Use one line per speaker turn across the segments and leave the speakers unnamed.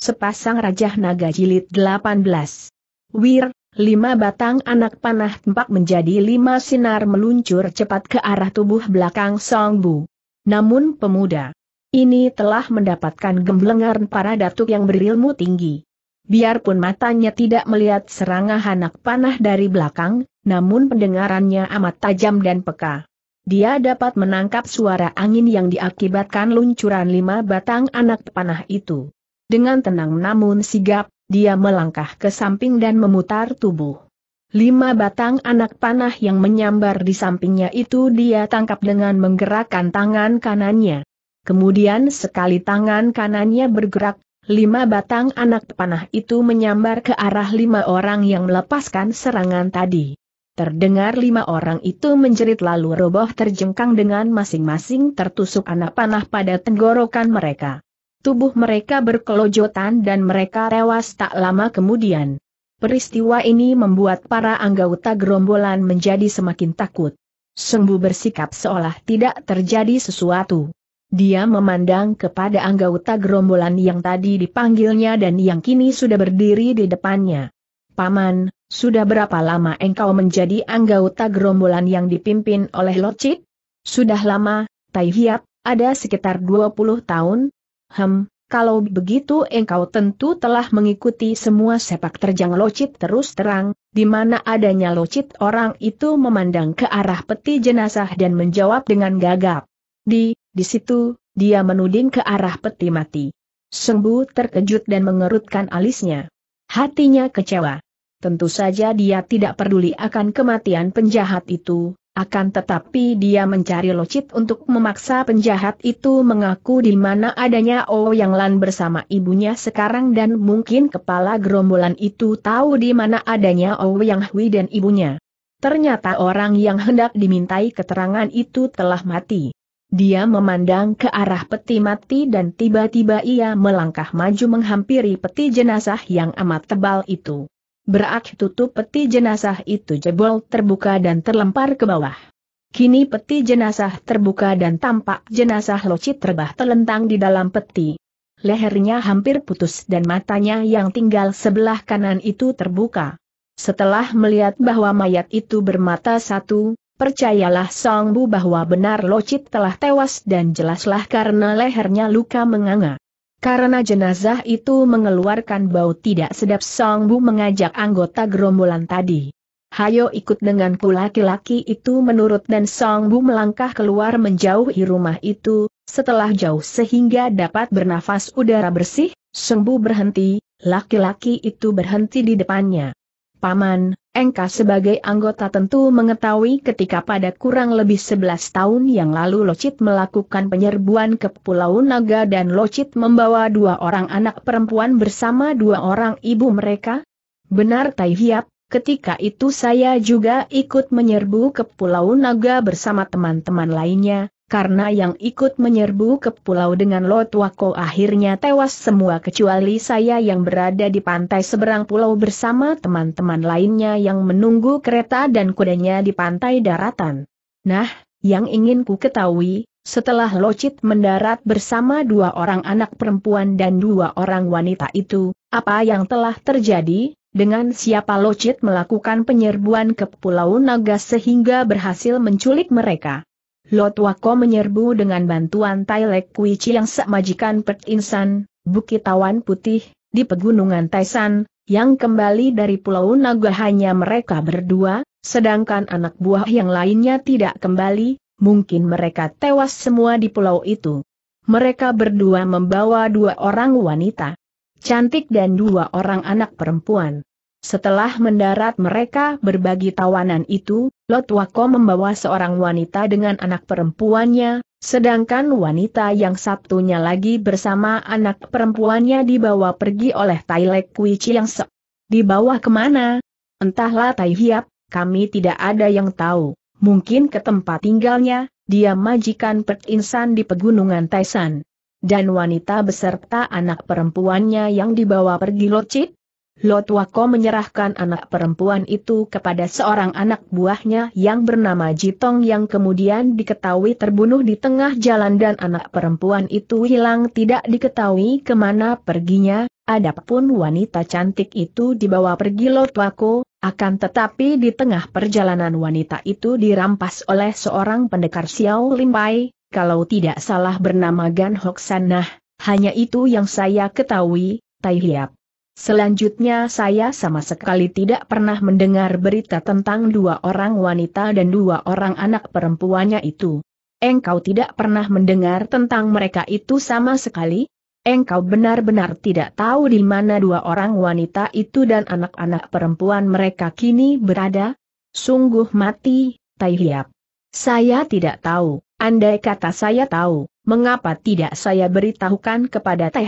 sepasang rajah Naga Jilid 18. Wir, lima batang anak panah tempat menjadi lima sinar meluncur cepat ke arah tubuh belakang Song Bu. Namun pemuda ini telah mendapatkan gemblengan para datuk yang berilmu tinggi. Biarpun matanya tidak melihat serangan anak panah dari belakang, namun pendengarannya amat tajam dan peka. Dia dapat menangkap suara angin yang diakibatkan luncuran lima batang anak panah itu. Dengan tenang namun sigap, dia melangkah ke samping dan memutar tubuh. Lima batang anak panah yang menyambar di sampingnya itu dia tangkap dengan menggerakkan tangan kanannya. Kemudian sekali tangan kanannya bergerak, lima batang anak panah itu menyambar ke arah lima orang yang melepaskan serangan tadi. Terdengar lima orang itu menjerit lalu roboh terjengkang dengan masing-masing tertusuk anak panah pada tenggorokan mereka. Tubuh mereka berkelojotan dan mereka tewas tak lama kemudian. Peristiwa ini membuat para anggota gerombolan menjadi semakin takut. Sembu bersikap seolah tidak terjadi sesuatu. Dia memandang kepada anggota gerombolan yang tadi dipanggilnya dan yang kini sudah berdiri di depannya. Paman, sudah berapa lama engkau menjadi anggota gerombolan yang dipimpin oleh Locit? Sudah lama, Tai Hiap, ada sekitar 20 tahun, Hem, kalau begitu engkau tentu telah mengikuti semua sepak terjang locit terus terang, di mana adanya locit orang itu memandang ke arah peti jenazah dan menjawab dengan gagap. Di, di situ, dia menuding ke arah peti mati. Sembu terkejut dan mengerutkan alisnya. Hatinya kecewa. Tentu saja dia tidak peduli akan kematian penjahat itu, akan tetapi dia mencari locit untuk memaksa penjahat itu mengaku di mana adanya oh yang Lan bersama ibunya sekarang dan mungkin kepala gerombolan itu tahu di mana adanya oh yang Hui dan ibunya. Ternyata orang yang hendak dimintai keterangan itu telah mati. Dia memandang ke arah peti mati dan tiba-tiba ia melangkah maju menghampiri peti jenazah yang amat tebal itu. Berak tutup peti jenazah itu jebol terbuka dan terlempar ke bawah. Kini peti jenazah terbuka dan tampak jenazah locit terbah telentang di dalam peti. Lehernya hampir putus dan matanya yang tinggal sebelah kanan itu terbuka. Setelah melihat bahwa mayat itu bermata satu, Percayalah Songbu bahwa benar Locit telah tewas dan jelaslah karena lehernya luka menganga. Karena jenazah itu mengeluarkan bau tidak sedap Song Bu mengajak anggota gerombolan tadi. Hayo ikut denganku laki-laki itu menurut dan Song Bu melangkah keluar menjauhi rumah itu, setelah jauh sehingga dapat bernafas udara bersih, Song Bu berhenti, laki-laki itu berhenti di depannya. Paman, engkau sebagai anggota tentu mengetahui ketika pada kurang lebih 11 tahun yang lalu Locit melakukan penyerbuan ke Pulau Naga dan Locit membawa dua orang anak perempuan bersama dua orang ibu mereka? Benar Tai Hiap, ketika itu saya juga ikut menyerbu ke Pulau Naga bersama teman-teman lainnya, karena yang ikut menyerbu ke pulau dengan Lotwako akhirnya tewas semua kecuali saya yang berada di pantai seberang pulau bersama teman-teman lainnya yang menunggu kereta dan kudanya di pantai daratan. Nah, yang ingin ku ketahui, setelah Locit mendarat bersama dua orang anak perempuan dan dua orang wanita itu, apa yang telah terjadi? Dengan siapa Locit melakukan penyerbuan ke Pulau Naga sehingga berhasil menculik mereka? Lot Wako menyerbu dengan bantuan Tailek Kuichi yang semajikan Pek Insan, Bukit Tawan Putih, di pegunungan Taisan, yang kembali dari Pulau Naga hanya mereka berdua, sedangkan anak buah yang lainnya tidak kembali, mungkin mereka tewas semua di pulau itu. Mereka berdua membawa dua orang wanita cantik dan dua orang anak perempuan. Setelah mendarat mereka berbagi tawanan itu, Lot Wako membawa seorang wanita dengan anak perempuannya, sedangkan wanita yang satunya lagi bersama anak perempuannya dibawa pergi oleh Tailek Kui Chiang se... Dibawa kemana? Entahlah Tai Hiap, kami tidak ada yang tahu. Mungkin ke tempat tinggalnya, dia majikan Pek di pegunungan Taisan. Dan wanita beserta anak perempuannya yang dibawa pergi Locit, Lotwako menyerahkan anak perempuan itu kepada seorang anak buahnya yang bernama Jitong yang kemudian diketahui terbunuh di tengah jalan dan anak perempuan itu hilang tidak diketahui kemana perginya, adapun wanita cantik itu dibawa pergi Lotwako, akan tetapi di tengah perjalanan wanita itu dirampas oleh seorang pendekar Xiao Limpai, kalau tidak salah bernama Gan Hoksanah, hanya itu yang saya ketahui, Tai Hiap. Selanjutnya saya sama sekali tidak pernah mendengar berita tentang dua orang wanita dan dua orang anak perempuannya itu. Engkau tidak pernah mendengar tentang mereka itu sama sekali? Engkau benar-benar tidak tahu di mana dua orang wanita itu dan anak-anak perempuan mereka kini berada? Sungguh mati, Tai Saya tidak tahu, andai kata saya tahu, mengapa tidak saya beritahukan kepada Tai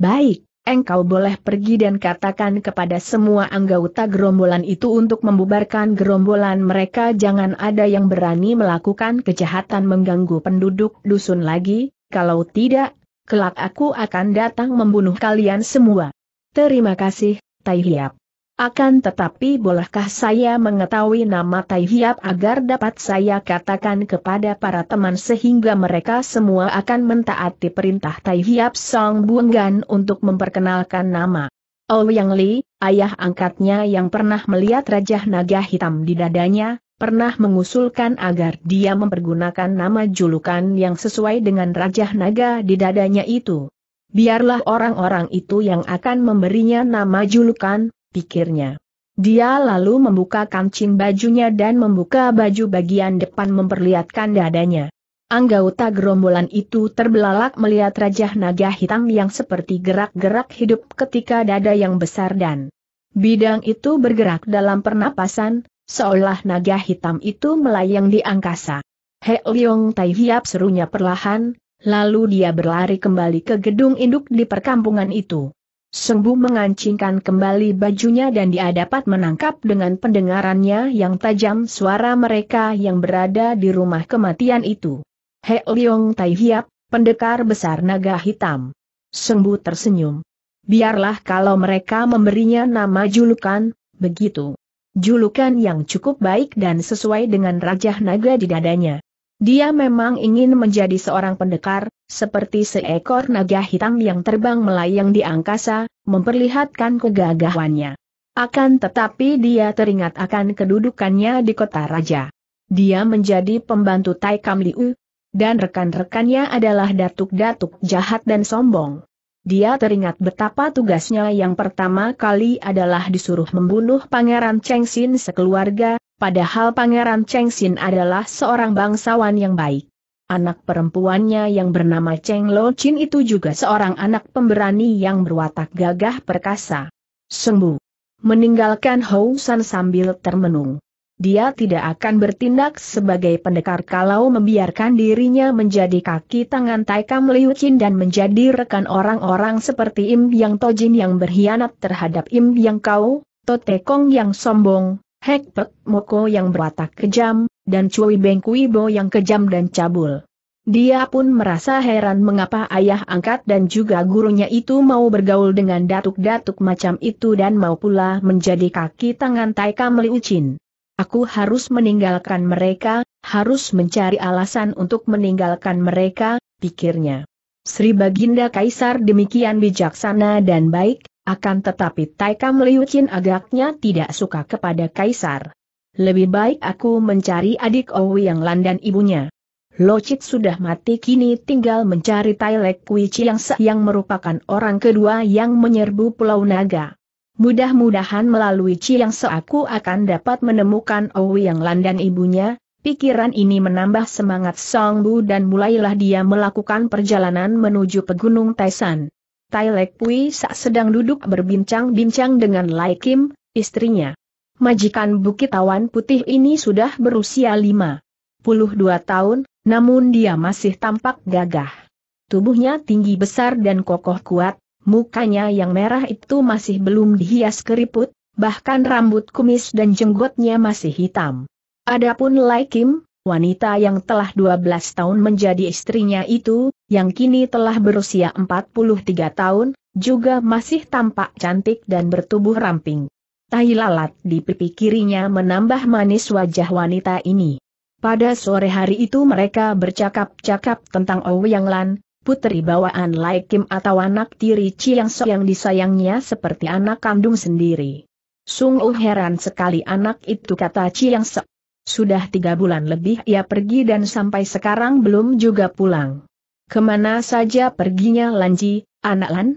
Baik, engkau boleh pergi dan katakan kepada semua anggota gerombolan itu untuk membubarkan gerombolan mereka jangan ada yang berani melakukan kejahatan mengganggu penduduk dusun lagi, kalau tidak, kelak aku akan datang membunuh kalian semua. Terima kasih, Tai Hiap. Akan tetapi bolehkah saya mengetahui nama Tai Hiap agar dapat saya katakan kepada para teman sehingga mereka semua akan mentaati perintah Tai Hiap Song Buenggan untuk memperkenalkan nama. Oh Yang Li, ayah angkatnya yang pernah melihat Raja Naga Hitam di dadanya, pernah mengusulkan agar dia mempergunakan nama julukan yang sesuai dengan Raja Naga di dadanya itu. Biarlah orang-orang itu yang akan memberinya nama julukan, pikirnya. Dia lalu membuka kancing bajunya dan membuka baju bagian depan memperlihatkan dadanya. Anggota gerombolan itu terbelalak melihat Raja Naga Hitam yang seperti gerak-gerak hidup ketika dada yang besar dan bidang itu bergerak dalam pernapasan, seolah naga hitam itu melayang di angkasa. He Leong Tai Hiap serunya perlahan, lalu dia berlari kembali ke gedung induk di perkampungan itu. Sembu mengancingkan kembali bajunya dan dia dapat menangkap dengan pendengarannya yang tajam suara mereka yang berada di rumah kematian itu. He Leong Tai Hiap, pendekar besar naga hitam. Sembu tersenyum. Biarlah kalau mereka memberinya nama julukan, begitu. Julukan yang cukup baik dan sesuai dengan rajah naga di dadanya. Dia memang ingin menjadi seorang pendekar, seperti seekor naga hitam yang terbang melayang di angkasa, memperlihatkan kegagahannya. Akan tetapi dia teringat akan kedudukannya di kota raja. Dia menjadi pembantu Tai Kam Liu, dan rekan-rekannya adalah datuk-datuk jahat dan sombong. Dia teringat betapa tugasnya yang pertama kali adalah disuruh membunuh Pangeran Cheng Xin sekeluarga, padahal Pangeran Cheng Xin adalah seorang bangsawan yang baik. Anak perempuannya yang bernama Cheng Lo Chin itu juga seorang anak pemberani yang berwatak gagah perkasa. Sembu. Meninggalkan Hou San sambil termenung. Dia tidak akan bertindak sebagai pendekar kalau membiarkan dirinya menjadi kaki tangan Taikam Liu Chin dan menjadi rekan orang-orang seperti Im Yang Tojin yang berkhianat terhadap Im Yang Kau, Tote Kong yang sombong, Hek Pek Moko yang berwatak kejam, dan Cui Beng bo yang kejam dan cabul. Dia pun merasa heran mengapa ayah angkat dan juga gurunya itu mau bergaul dengan datuk-datuk macam itu dan mau pula menjadi kaki tangan Taika Meliucin. Aku harus meninggalkan mereka, harus mencari alasan untuk meninggalkan mereka, pikirnya. Sri Baginda Kaisar demikian bijaksana dan baik, akan tetapi Taikam Liu Chin agaknya tidak suka kepada Kaisar. Lebih baik aku mencari adik Owi yang landan ibunya. Locit sudah mati kini tinggal mencari Tailek Kui Chiang yang merupakan orang kedua yang menyerbu Pulau Naga. Mudah-mudahan melalui Chiang aku akan dapat menemukan Owi yang landan ibunya, pikiran ini menambah semangat Song Bu dan mulailah dia melakukan perjalanan menuju pegunung Taisan. Tai Lek Pui Sak sedang duduk berbincang-bincang dengan Lai Kim, istrinya. Majikan Bukit Awan Putih ini sudah berusia 52 tahun, namun dia masih tampak gagah. Tubuhnya tinggi besar dan kokoh kuat, mukanya yang merah itu masih belum dihias keriput, bahkan rambut kumis dan jenggotnya masih hitam. Adapun Lai Kim, wanita yang telah 12 tahun menjadi istrinya itu, yang kini telah berusia 43 tahun, juga masih tampak cantik dan bertubuh ramping. Tahi lalat di pipi kirinya menambah manis wajah wanita ini. Pada sore hari itu mereka bercakap-cakap tentang Ouyang Lan, putri bawaan Lai Kim atau anak tiri Chiang So yang disayangnya seperti anak kandung sendiri. Sungguh heran sekali anak itu kata Chiang So. Sudah tiga bulan lebih ia pergi dan sampai sekarang belum juga pulang. Kemana saja perginya Lanji, anak Lan?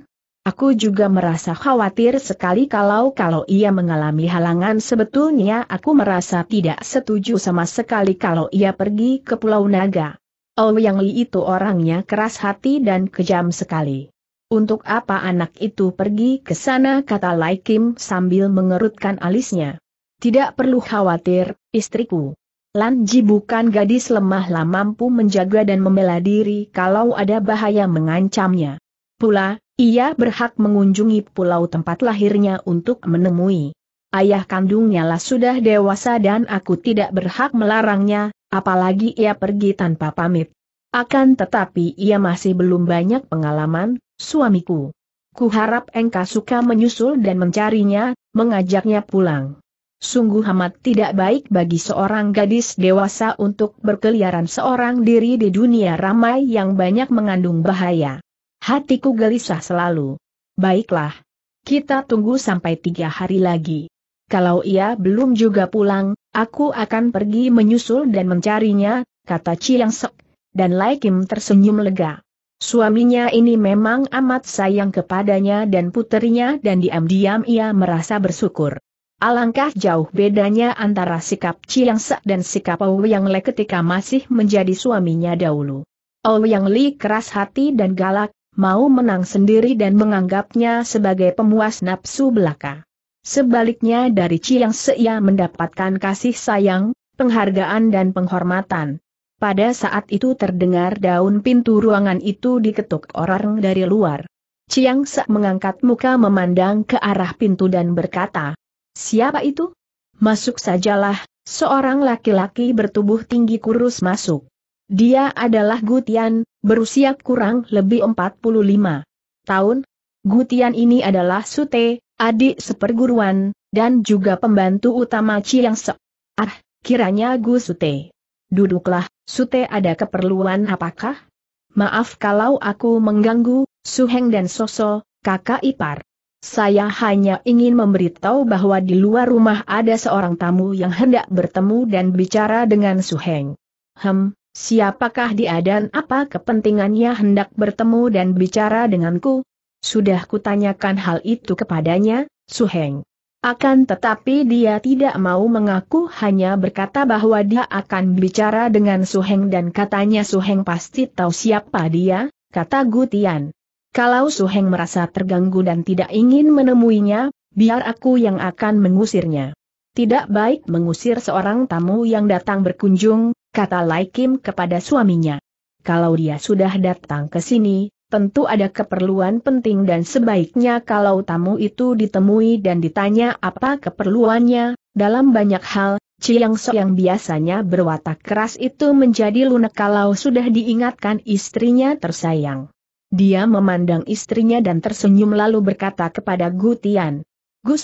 Aku juga merasa khawatir sekali kalau-kalau ia mengalami halangan sebetulnya aku merasa tidak setuju sama sekali kalau ia pergi ke Pulau Naga. Oh Yang Li itu orangnya keras hati dan kejam sekali. Untuk apa anak itu pergi ke sana kata Lai Kim sambil mengerutkan alisnya. Tidak perlu khawatir, istriku. Lan Ji bukan gadis lemah lah mampu menjaga dan membela diri kalau ada bahaya mengancamnya. Pula, ia berhak mengunjungi pulau tempat lahirnya untuk menemui ayah kandungnya lah sudah dewasa dan aku tidak berhak melarangnya, apalagi ia pergi tanpa pamit. Akan tetapi ia masih belum banyak pengalaman, suamiku. Kuharap engkau suka menyusul dan mencarinya, mengajaknya pulang. Sungguh amat tidak baik bagi seorang gadis dewasa untuk berkeliaran seorang diri di dunia ramai yang banyak mengandung bahaya. Hatiku gelisah selalu. Baiklah. Kita tunggu sampai tiga hari lagi. Kalau ia belum juga pulang, aku akan pergi menyusul dan mencarinya, kata Chiang Sek. Dan Lai Kim tersenyum lega. Suaminya ini memang amat sayang kepadanya dan puterinya dan diam-diam ia merasa bersyukur. Alangkah jauh bedanya antara sikap Chiang se dan sikap Ouyang Le ketika masih menjadi suaminya dahulu. Ouyang Li keras hati dan galak, mau menang sendiri dan menganggapnya sebagai pemuas nafsu belaka. Sebaliknya dari Chiang se ia mendapatkan kasih sayang, penghargaan dan penghormatan. Pada saat itu terdengar daun pintu ruangan itu diketuk orang dari luar. Chiang se mengangkat muka memandang ke arah pintu dan berkata, Siapa itu? Masuk sajalah, seorang laki-laki bertubuh tinggi kurus masuk. Dia adalah Gutian, berusia kurang lebih 45 tahun. Gutian ini adalah Sute, adik seperguruan, dan juga pembantu utama Chiang Se. Ah, kiranya Gu Sute. Duduklah, Sute ada keperluan apakah? Maaf kalau aku mengganggu, Suheng dan Soso, kakak ipar. Saya hanya ingin memberitahu bahwa di luar rumah ada seorang tamu yang hendak bertemu dan bicara dengan Su Heng. Hem, siapakah dia dan apa kepentingannya hendak bertemu dan bicara denganku? Sudah kutanyakan hal itu kepadanya, Su Heng. Akan tetapi dia tidak mau mengaku hanya berkata bahwa dia akan bicara dengan Su Heng dan katanya Su Heng pasti tahu siapa dia, kata Gutian. Kalau Su Heng merasa terganggu dan tidak ingin menemuinya, biar aku yang akan mengusirnya. Tidak baik mengusir seorang tamu yang datang berkunjung, kata Lai Kim kepada suaminya. Kalau dia sudah datang ke sini, tentu ada keperluan penting dan sebaiknya kalau tamu itu ditemui dan ditanya apa keperluannya, dalam banyak hal, Chiang So yang biasanya berwatak keras itu menjadi lunak kalau sudah diingatkan istrinya tersayang. Dia memandang istrinya dan tersenyum lalu berkata kepada Gutian, Tian. Gu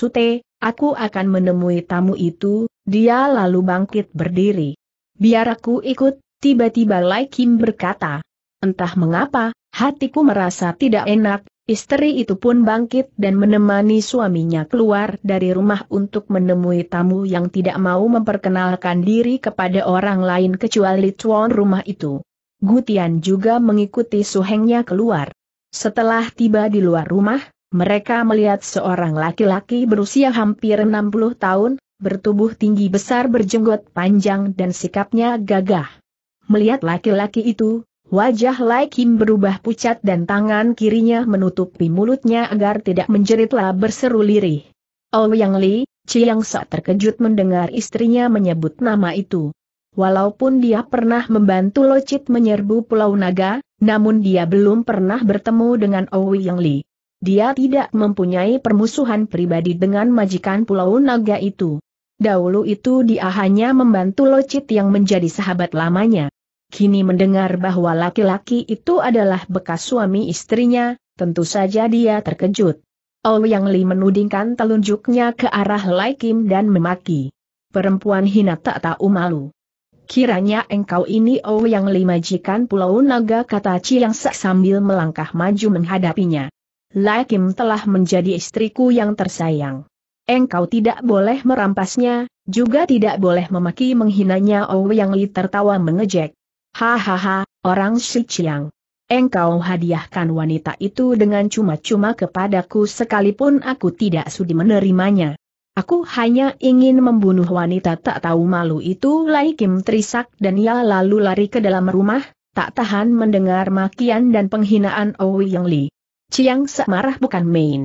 aku akan menemui tamu itu, dia lalu bangkit berdiri. Biar aku ikut, tiba-tiba Lai Kim berkata. Entah mengapa, hatiku merasa tidak enak, istri itu pun bangkit dan menemani suaminya keluar dari rumah untuk menemui tamu yang tidak mau memperkenalkan diri kepada orang lain kecuali tuan rumah itu. Gutian juga mengikuti suhengnya keluar. Setelah tiba di luar rumah, mereka melihat seorang laki-laki berusia hampir 60 tahun, bertubuh tinggi besar berjenggot panjang dan sikapnya gagah. Melihat laki-laki itu, wajah Lai Kim berubah pucat dan tangan kirinya menutupi mulutnya agar tidak menjeritlah berseru lirih. Oh, Yang Li, Chiang Sa terkejut mendengar istrinya menyebut nama itu. Walaupun dia pernah membantu Locit menyerbu Pulau Naga, namun dia belum pernah bertemu dengan Owi Yang Li. Dia tidak mempunyai permusuhan pribadi dengan majikan Pulau Naga itu. Dahulu itu dia hanya membantu Locit yang menjadi sahabat lamanya. Kini mendengar bahwa laki-laki itu adalah bekas suami istrinya, tentu saja dia terkejut. Owi Yang Li menudingkan telunjuknya ke arah Lai Kim dan memaki. Perempuan hina tak tahu malu. Kiranya engkau ini Oh yang lima jikan pulau naga kata Chiang Sek sambil melangkah maju menghadapinya. Lai Kim telah menjadi istriku yang tersayang. Engkau tidak boleh merampasnya, juga tidak boleh memaki menghinanya Oh yang Li tertawa mengejek. Hahaha, orang si Chiang. Engkau hadiahkan wanita itu dengan cuma-cuma kepadaku sekalipun aku tidak sudi menerimanya. Aku hanya ingin membunuh wanita tak tahu malu itu Lai Kim Trisak dan ia lalu lari ke dalam rumah, tak tahan mendengar makian dan penghinaan Ouyang Li. Ciang semarah bukan main.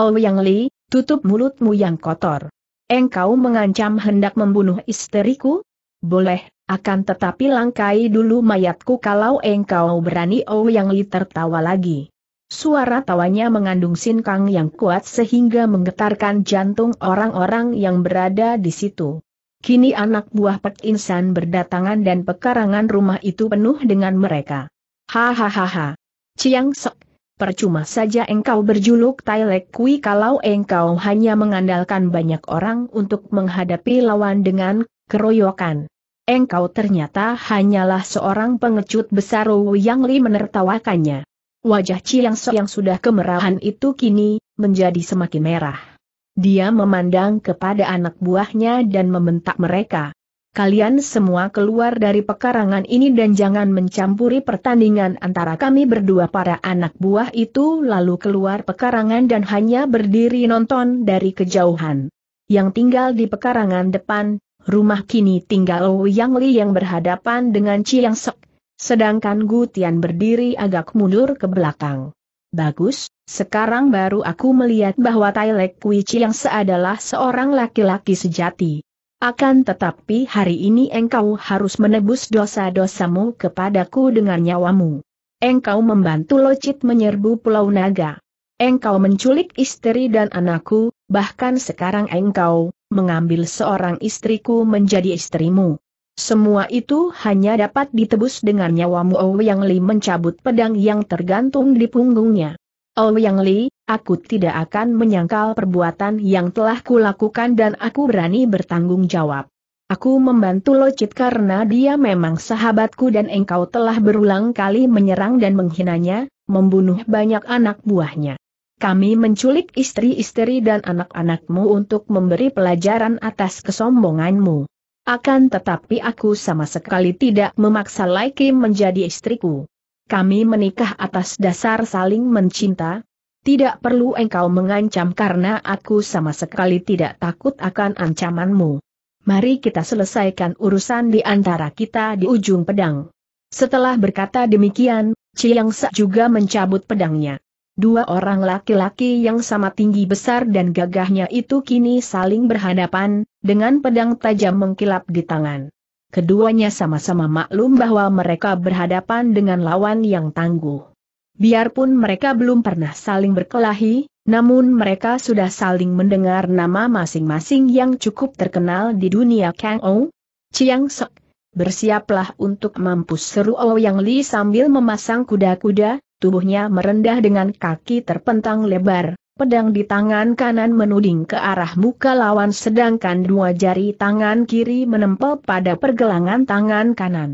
Ouyang Li, tutup mulutmu yang kotor. Engkau mengancam hendak membunuh istriku? Boleh, akan tetapi langkai dulu mayatku kalau engkau berani Ouyang Li tertawa lagi. Suara tawanya mengandung sinkang yang kuat sehingga menggetarkan jantung orang-orang yang berada di situ. Kini anak buah Pek Insan berdatangan dan pekarangan rumah itu penuh dengan mereka. Hahaha. Ciang Sok, percuma saja engkau berjuluk Tailek Kui kalau engkau hanya mengandalkan banyak orang untuk menghadapi lawan dengan keroyokan. Engkau ternyata hanyalah seorang pengecut besar Wu Yang Li menertawakannya. Wajah Chiang So yang sudah kemerahan itu kini, menjadi semakin merah. Dia memandang kepada anak buahnya dan membentak mereka. Kalian semua keluar dari pekarangan ini dan jangan mencampuri pertandingan antara kami berdua para anak buah itu lalu keluar pekarangan dan hanya berdiri nonton dari kejauhan. Yang tinggal di pekarangan depan, rumah kini tinggal Wu Yang Li yang berhadapan dengan Chiang Sok. Sedangkan Gutian berdiri agak mundur ke belakang. Bagus, sekarang baru aku melihat bahwa Tailek Kuichi yang seadalah seorang laki-laki sejati. Akan tetapi hari ini engkau harus menebus dosa-dosamu kepadaku dengan nyawamu. Engkau membantu Locit menyerbu Pulau Naga. Engkau menculik istri dan anakku, bahkan sekarang engkau mengambil seorang istriku menjadi istrimu. Semua itu hanya dapat ditebus dengan nyawamu Ou Yang Li mencabut pedang yang tergantung di punggungnya. Ou Yang Li, aku tidak akan menyangkal perbuatan yang telah kulakukan dan aku berani bertanggung jawab. Aku membantu Locit karena dia memang sahabatku dan engkau telah berulang kali menyerang dan menghinanya, membunuh banyak anak buahnya. Kami menculik istri-istri dan anak-anakmu untuk memberi pelajaran atas kesombonganmu. Akan tetapi aku sama sekali tidak memaksa Kim menjadi istriku. Kami menikah atas dasar saling mencinta. Tidak perlu engkau mengancam karena aku sama sekali tidak takut akan ancamanmu. Mari kita selesaikan urusan di antara kita di ujung pedang. Setelah berkata demikian, Chiang Sa juga mencabut pedangnya. Dua orang laki-laki yang sama tinggi besar dan gagahnya itu kini saling berhadapan, dengan pedang tajam mengkilap di tangan. Keduanya sama-sama maklum bahwa mereka berhadapan dengan lawan yang tangguh. Biarpun mereka belum pernah saling berkelahi, namun mereka sudah saling mendengar nama masing-masing yang cukup terkenal di dunia Kang Ou. Chiang Sok, bersiaplah untuk mampus seru Yang Li sambil memasang kuda-kuda, tubuhnya merendah dengan kaki terpentang lebar, pedang di tangan kanan menuding ke arah muka lawan sedangkan dua jari tangan kiri menempel pada pergelangan tangan kanan.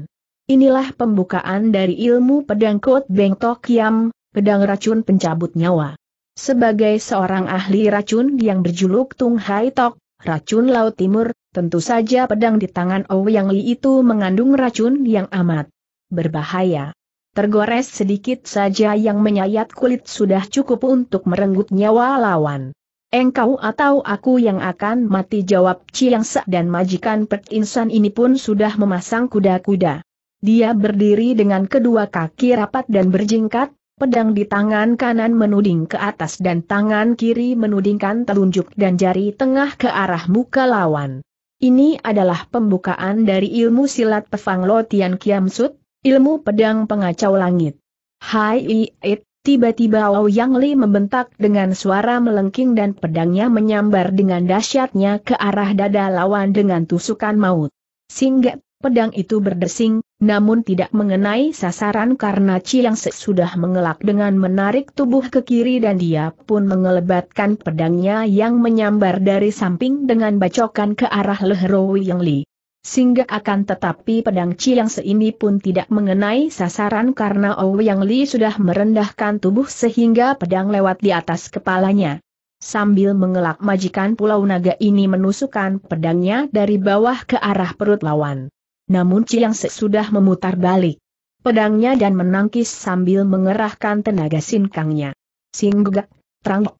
Inilah pembukaan dari ilmu pedang Kot Beng Yam, pedang racun pencabut nyawa. Sebagai seorang ahli racun yang berjuluk Tung Hai Tok, racun Laut Timur, tentu saja pedang di tangan Ouyang Li itu mengandung racun yang amat berbahaya tergores sedikit saja yang menyayat kulit sudah cukup untuk merenggut nyawa lawan. Engkau atau aku yang akan mati jawab Chiang Sa dan majikan Pek Insan ini pun sudah memasang kuda-kuda. Dia berdiri dengan kedua kaki rapat dan berjingkat, pedang di tangan kanan menuding ke atas dan tangan kiri menudingkan telunjuk dan jari tengah ke arah muka lawan. Ini adalah pembukaan dari ilmu silat Pevang Lotian Kiamsut, Ilmu pedang pengacau langit. Hai it, tiba-tiba Yang Li membentak dengan suara melengking dan pedangnya menyambar dengan dahsyatnya ke arah dada lawan dengan tusukan maut. sehingga pedang itu berdesing, namun tidak mengenai sasaran karena Chiang Se sudah mengelak dengan menarik tubuh ke kiri dan dia pun mengelebatkan pedangnya yang menyambar dari samping dengan bacokan ke arah leher Yang Li. Sehingga akan tetapi pedang Chiang seini pun tidak mengenai sasaran karena Yang Li sudah merendahkan tubuh sehingga pedang lewat di atas kepalanya. Sambil mengelak majikan Pulau Naga ini menusukkan pedangnya dari bawah ke arah perut lawan. Namun Chiang sudah memutar balik pedangnya dan menangkis sambil mengerahkan tenaga sinkangnya. Singgak, terang,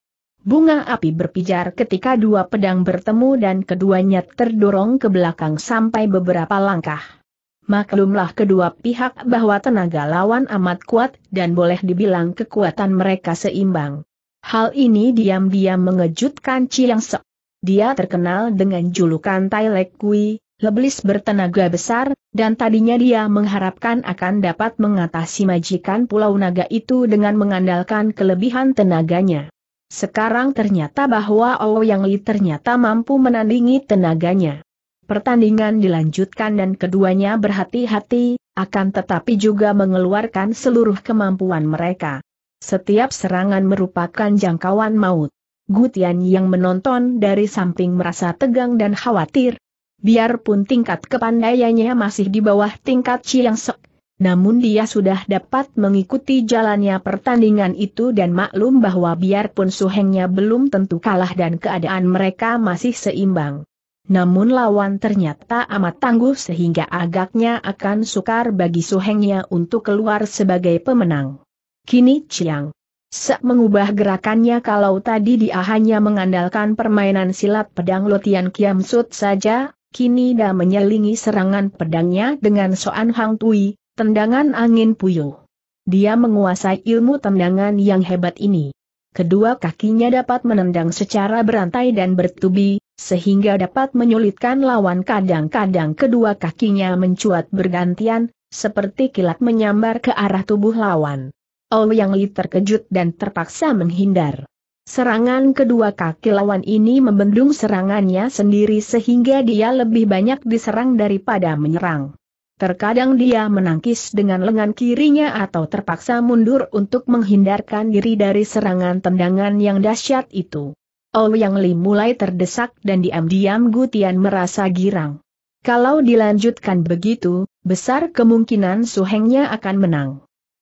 Bunga api berpijar ketika dua pedang bertemu dan keduanya terdorong ke belakang sampai beberapa langkah. Maklumlah kedua pihak bahwa tenaga lawan amat kuat dan boleh dibilang kekuatan mereka seimbang. Hal ini diam-diam mengejutkan Chiang Sek. Dia terkenal dengan julukan Tai Lek Kui, leblis bertenaga besar, dan tadinya dia mengharapkan akan dapat mengatasi majikan Pulau Naga itu dengan mengandalkan kelebihan tenaganya. Sekarang ternyata bahwa Ouyang Li ternyata mampu menandingi tenaganya. Pertandingan dilanjutkan dan keduanya berhati-hati, akan tetapi juga mengeluarkan seluruh kemampuan mereka. Setiap serangan merupakan jangkauan maut. Gutian yang menonton dari samping merasa tegang dan khawatir. Biarpun tingkat kepandaiannya masih di bawah tingkat Chiang Sok, namun dia sudah dapat mengikuti jalannya pertandingan itu dan maklum bahwa biarpun suhengnya belum tentu kalah dan keadaan mereka masih seimbang. Namun lawan ternyata amat tangguh sehingga agaknya akan sukar bagi suhengnya untuk keluar sebagai pemenang. Kini Chiang Sak mengubah gerakannya kalau tadi dia hanya mengandalkan permainan silat pedang Lotian Kiamsut saja, kini dia menyelingi serangan pedangnya dengan Soan Hang Tui, Tendangan angin puyuh. Dia menguasai ilmu tendangan yang hebat ini. Kedua kakinya dapat menendang secara berantai dan bertubi, sehingga dapat menyulitkan lawan kadang-kadang kedua kakinya mencuat bergantian, seperti kilat menyambar ke arah tubuh lawan. Ouyang Li terkejut dan terpaksa menghindar. Serangan kedua kaki lawan ini membendung serangannya sendiri sehingga dia lebih banyak diserang daripada menyerang. Terkadang dia menangkis dengan lengan kirinya atau terpaksa mundur untuk menghindarkan diri dari serangan tendangan yang dahsyat itu. Ouyang oh, Li mulai terdesak dan diam-diam Gutian merasa girang. Kalau dilanjutkan begitu, besar kemungkinan Suhengnya akan menang.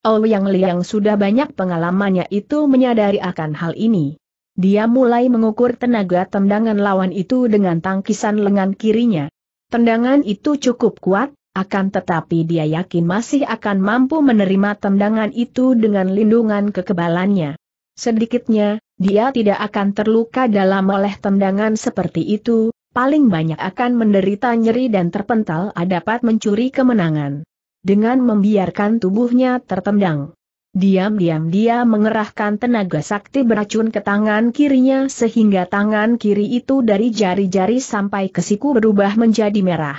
Ouyang oh, Li yang sudah banyak pengalamannya itu menyadari akan hal ini. Dia mulai mengukur tenaga tendangan lawan itu dengan tangkisan lengan kirinya. Tendangan itu cukup kuat, akan tetapi dia yakin masih akan mampu menerima tendangan itu dengan lindungan kekebalannya. Sedikitnya, dia tidak akan terluka dalam oleh tendangan seperti itu, paling banyak akan menderita nyeri dan terpental dapat mencuri kemenangan. Dengan membiarkan tubuhnya tertendang. Diam-diam dia mengerahkan tenaga sakti beracun ke tangan kirinya sehingga tangan kiri itu dari jari-jari sampai ke siku berubah menjadi merah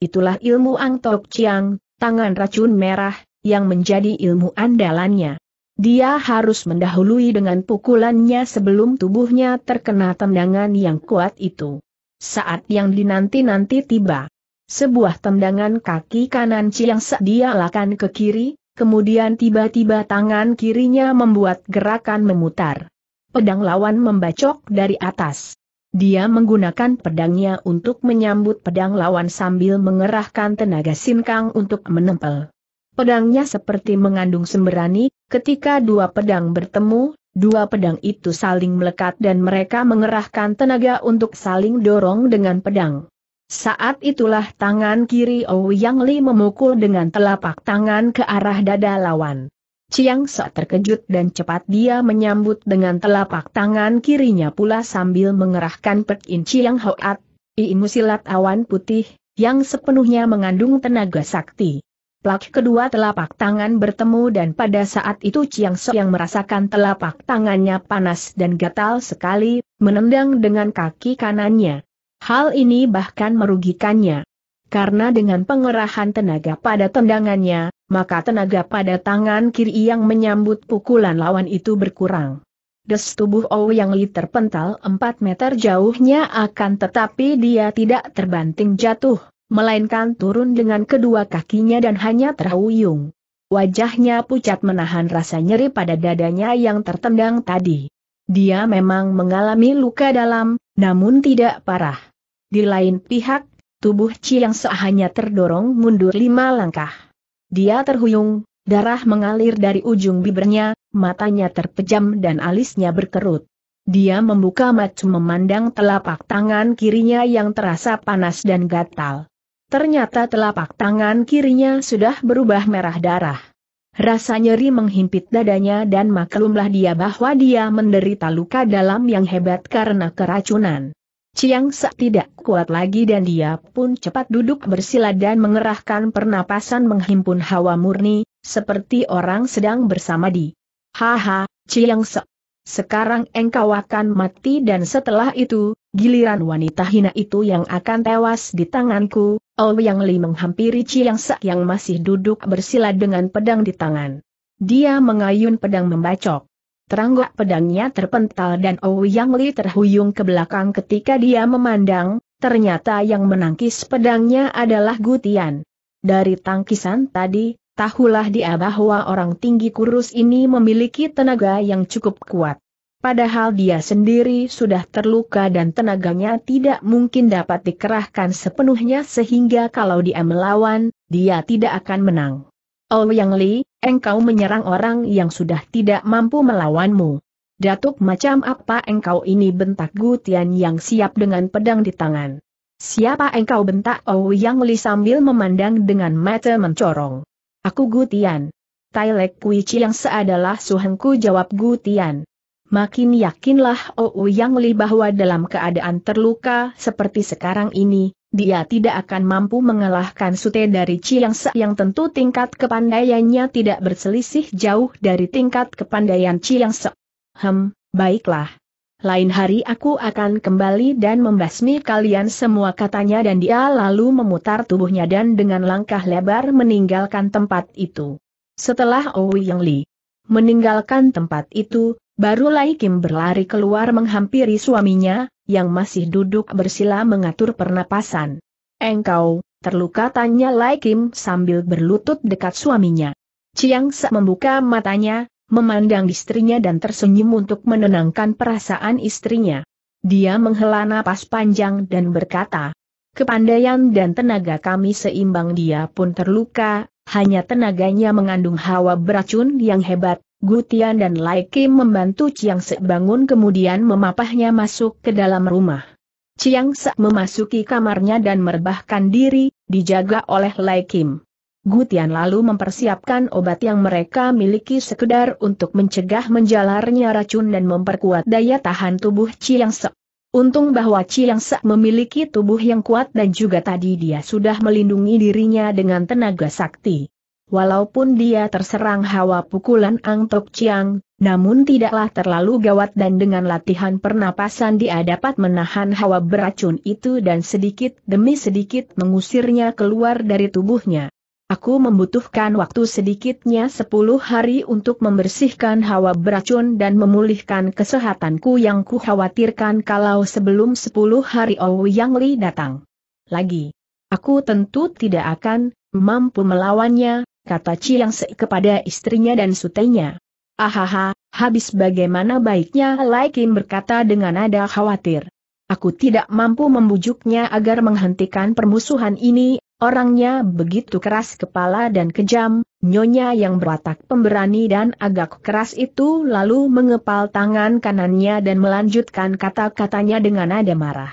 itulah ilmu Ang Tok Chiang, tangan racun merah, yang menjadi ilmu andalannya. Dia harus mendahului dengan pukulannya sebelum tubuhnya terkena tendangan yang kuat itu. Saat yang dinanti-nanti tiba. Sebuah tendangan kaki kanan Chiang Se dia lakukan ke kiri, kemudian tiba-tiba tangan kirinya membuat gerakan memutar. Pedang lawan membacok dari atas. Dia menggunakan pedangnya untuk menyambut pedang lawan sambil mengerahkan tenaga sinkang untuk menempel. Pedangnya seperti mengandung sembrani. ketika dua pedang bertemu, dua pedang itu saling melekat dan mereka mengerahkan tenaga untuk saling dorong dengan pedang. Saat itulah tangan kiri Ouyang Li memukul dengan telapak tangan ke arah dada lawan. Chiang Sok terkejut dan cepat dia menyambut dengan telapak tangan kirinya pula sambil mengerahkan Pek In Chiang Hoat, Iinu silat awan putih, yang sepenuhnya mengandung tenaga sakti. Plak kedua telapak tangan bertemu dan pada saat itu Chiang Sok yang merasakan telapak tangannya panas dan gatal sekali, menendang dengan kaki kanannya. Hal ini bahkan merugikannya. Karena dengan pengerahan tenaga pada tendangannya, maka tenaga pada tangan kiri yang menyambut pukulan lawan itu berkurang. Des tubuh yang Li terpental 4 meter jauhnya akan tetapi dia tidak terbanting jatuh, melainkan turun dengan kedua kakinya dan hanya terhuyung. Wajahnya pucat menahan rasa nyeri pada dadanya yang tertendang tadi. Dia memang mengalami luka dalam, namun tidak parah. Di lain pihak, tubuh Chi yang seahanya terdorong mundur lima langkah. Dia terhuyung, darah mengalir dari ujung bibirnya, matanya terpejam dan alisnya berkerut. Dia membuka mata memandang telapak tangan kirinya yang terasa panas dan gatal. Ternyata telapak tangan kirinya sudah berubah merah darah. Rasa nyeri menghimpit dadanya dan maklumlah dia bahwa dia menderita luka dalam yang hebat karena keracunan. Chiang Sa tidak kuat lagi dan dia pun cepat duduk bersila dan mengerahkan pernapasan menghimpun hawa murni, seperti orang sedang bersamadi. Haha, Chiang Sa. Sekarang engkau akan mati dan setelah itu, giliran wanita hina itu yang akan tewas di tanganku, Oh Yang Li menghampiri Chiang Sa yang masih duduk bersila dengan pedang di tangan. Dia mengayun pedang membacok. Teranggok pedangnya terpental dan Ou Yang Li terhuyung ke belakang ketika dia memandang, ternyata yang menangkis pedangnya adalah Gutian. Dari tangkisan tadi, tahulah dia bahwa orang tinggi kurus ini memiliki tenaga yang cukup kuat. Padahal dia sendiri sudah terluka dan tenaganya tidak mungkin dapat dikerahkan sepenuhnya sehingga kalau dia melawan, dia tidak akan menang. Ouyang Yang Li, engkau menyerang orang yang sudah tidak mampu melawanmu. Datuk macam apa engkau ini bentak Gutian yang siap dengan pedang di tangan. Siapa engkau bentak Ouyang Yang Li sambil memandang dengan mata mencorong. Aku Gutian. Tailek Kui yang seadalah suhengku jawab Gutian. Makin yakinlah Ouyang Yang Li bahwa dalam keadaan terluka seperti sekarang ini, dia tidak akan mampu mengalahkan Sute dari Chiangse yang tentu tingkat kepandaiannya tidak berselisih jauh dari tingkat kepandaian se. Hem, baiklah. Lain hari aku akan kembali dan membasmi kalian semua katanya dan dia lalu memutar tubuhnya dan dengan langkah lebar meninggalkan tempat itu. Setelah Owi Yang Li meninggalkan tempat itu, baru Lai Kim berlari keluar menghampiri suaminya, yang masih duduk bersila mengatur pernapasan. Engkau, terluka tanya Lai Kim sambil berlutut dekat suaminya. Chiang Se membuka matanya, memandang istrinya dan tersenyum untuk menenangkan perasaan istrinya. Dia menghela napas panjang dan berkata, Kepandaian dan tenaga kami seimbang dia pun terluka, hanya tenaganya mengandung hawa beracun yang hebat, Gutian dan Lai Kim membantu Chiang Se bangun kemudian memapahnya masuk ke dalam rumah. Chiang Se memasuki kamarnya dan merebahkan diri, dijaga oleh Lai Kim. Gutian lalu mempersiapkan obat yang mereka miliki sekedar untuk mencegah menjalarnya racun dan memperkuat daya tahan tubuh Chiang Se. Untung bahwa Chiang Se memiliki tubuh yang kuat dan juga tadi dia sudah melindungi dirinya dengan tenaga sakti. Walaupun dia terserang hawa pukulan Ang Tok Chiang, namun tidaklah terlalu gawat dan dengan latihan pernapasan dia dapat menahan hawa beracun itu dan sedikit demi sedikit mengusirnya keluar dari tubuhnya. Aku membutuhkan waktu sedikitnya 10 hari untuk membersihkan hawa beracun dan memulihkan kesehatanku yang kukhawatirkan kalau sebelum 10 hari Owi Yang Li datang. Lagi, aku tentu tidak akan mampu melawannya, kata Chiang Se kepada istrinya dan sutenya. Ahaha, habis bagaimana baiknya Lai Kim berkata dengan nada khawatir. Aku tidak mampu membujuknya agar menghentikan permusuhan ini, orangnya begitu keras kepala dan kejam, nyonya yang berwatak pemberani dan agak keras itu lalu mengepal tangan kanannya dan melanjutkan kata-katanya dengan nada marah.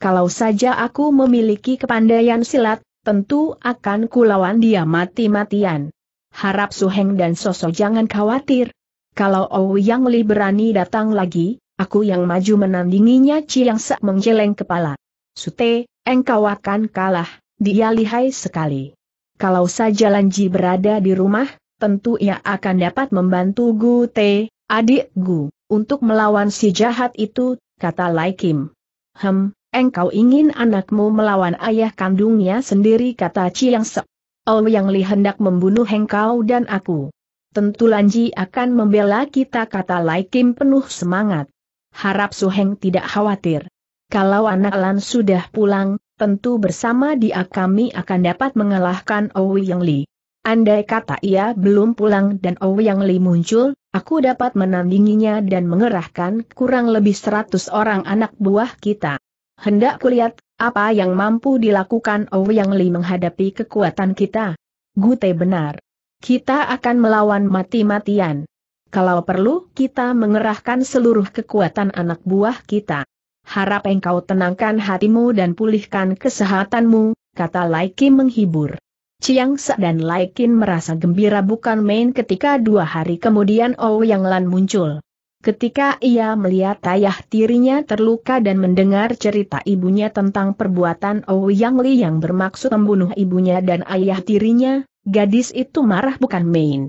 Kalau saja aku memiliki kepandaian silat, Tentu akan kulawan dia mati-matian. Harap Suheng dan Soso jangan khawatir. Kalau Ouyang Li berani datang lagi, aku yang maju menandinginya Ciang Sak menggeleng kepala. Sute, engkau akan kalah, dia lihai sekali. Kalau saja Lanji berada di rumah, tentu ia akan dapat membantu Gu Te, adik Gu, untuk melawan si jahat itu, kata Lai Kim. Hem, Engkau ingin anakmu melawan ayah kandungnya sendiri kata Chiang Se. Oh Yang Li hendak membunuh engkau dan aku. Tentu Lanji akan membela kita kata Lai Kim penuh semangat. Harap Su Heng tidak khawatir. Kalau anak Lan sudah pulang, tentu bersama dia kami akan dapat mengalahkan Owi Yang Li. Andai kata ia belum pulang dan Owi Yang Li muncul, aku dapat menandinginya dan mengerahkan kurang lebih seratus orang anak buah kita. Hendak kulihat, apa yang mampu dilakukan Ouyang Li menghadapi kekuatan kita. Gute benar. Kita akan melawan mati-matian. Kalau perlu, kita mengerahkan seluruh kekuatan anak buah kita. Harap engkau tenangkan hatimu dan pulihkan kesehatanmu, kata Kim menghibur. Chiang Sa dan Kim merasa gembira bukan main ketika dua hari kemudian yang Lan muncul. Ketika ia melihat ayah tirinya terluka dan mendengar cerita ibunya tentang perbuatan Ouyang Li yang bermaksud membunuh ibunya dan ayah tirinya, gadis itu marah bukan main.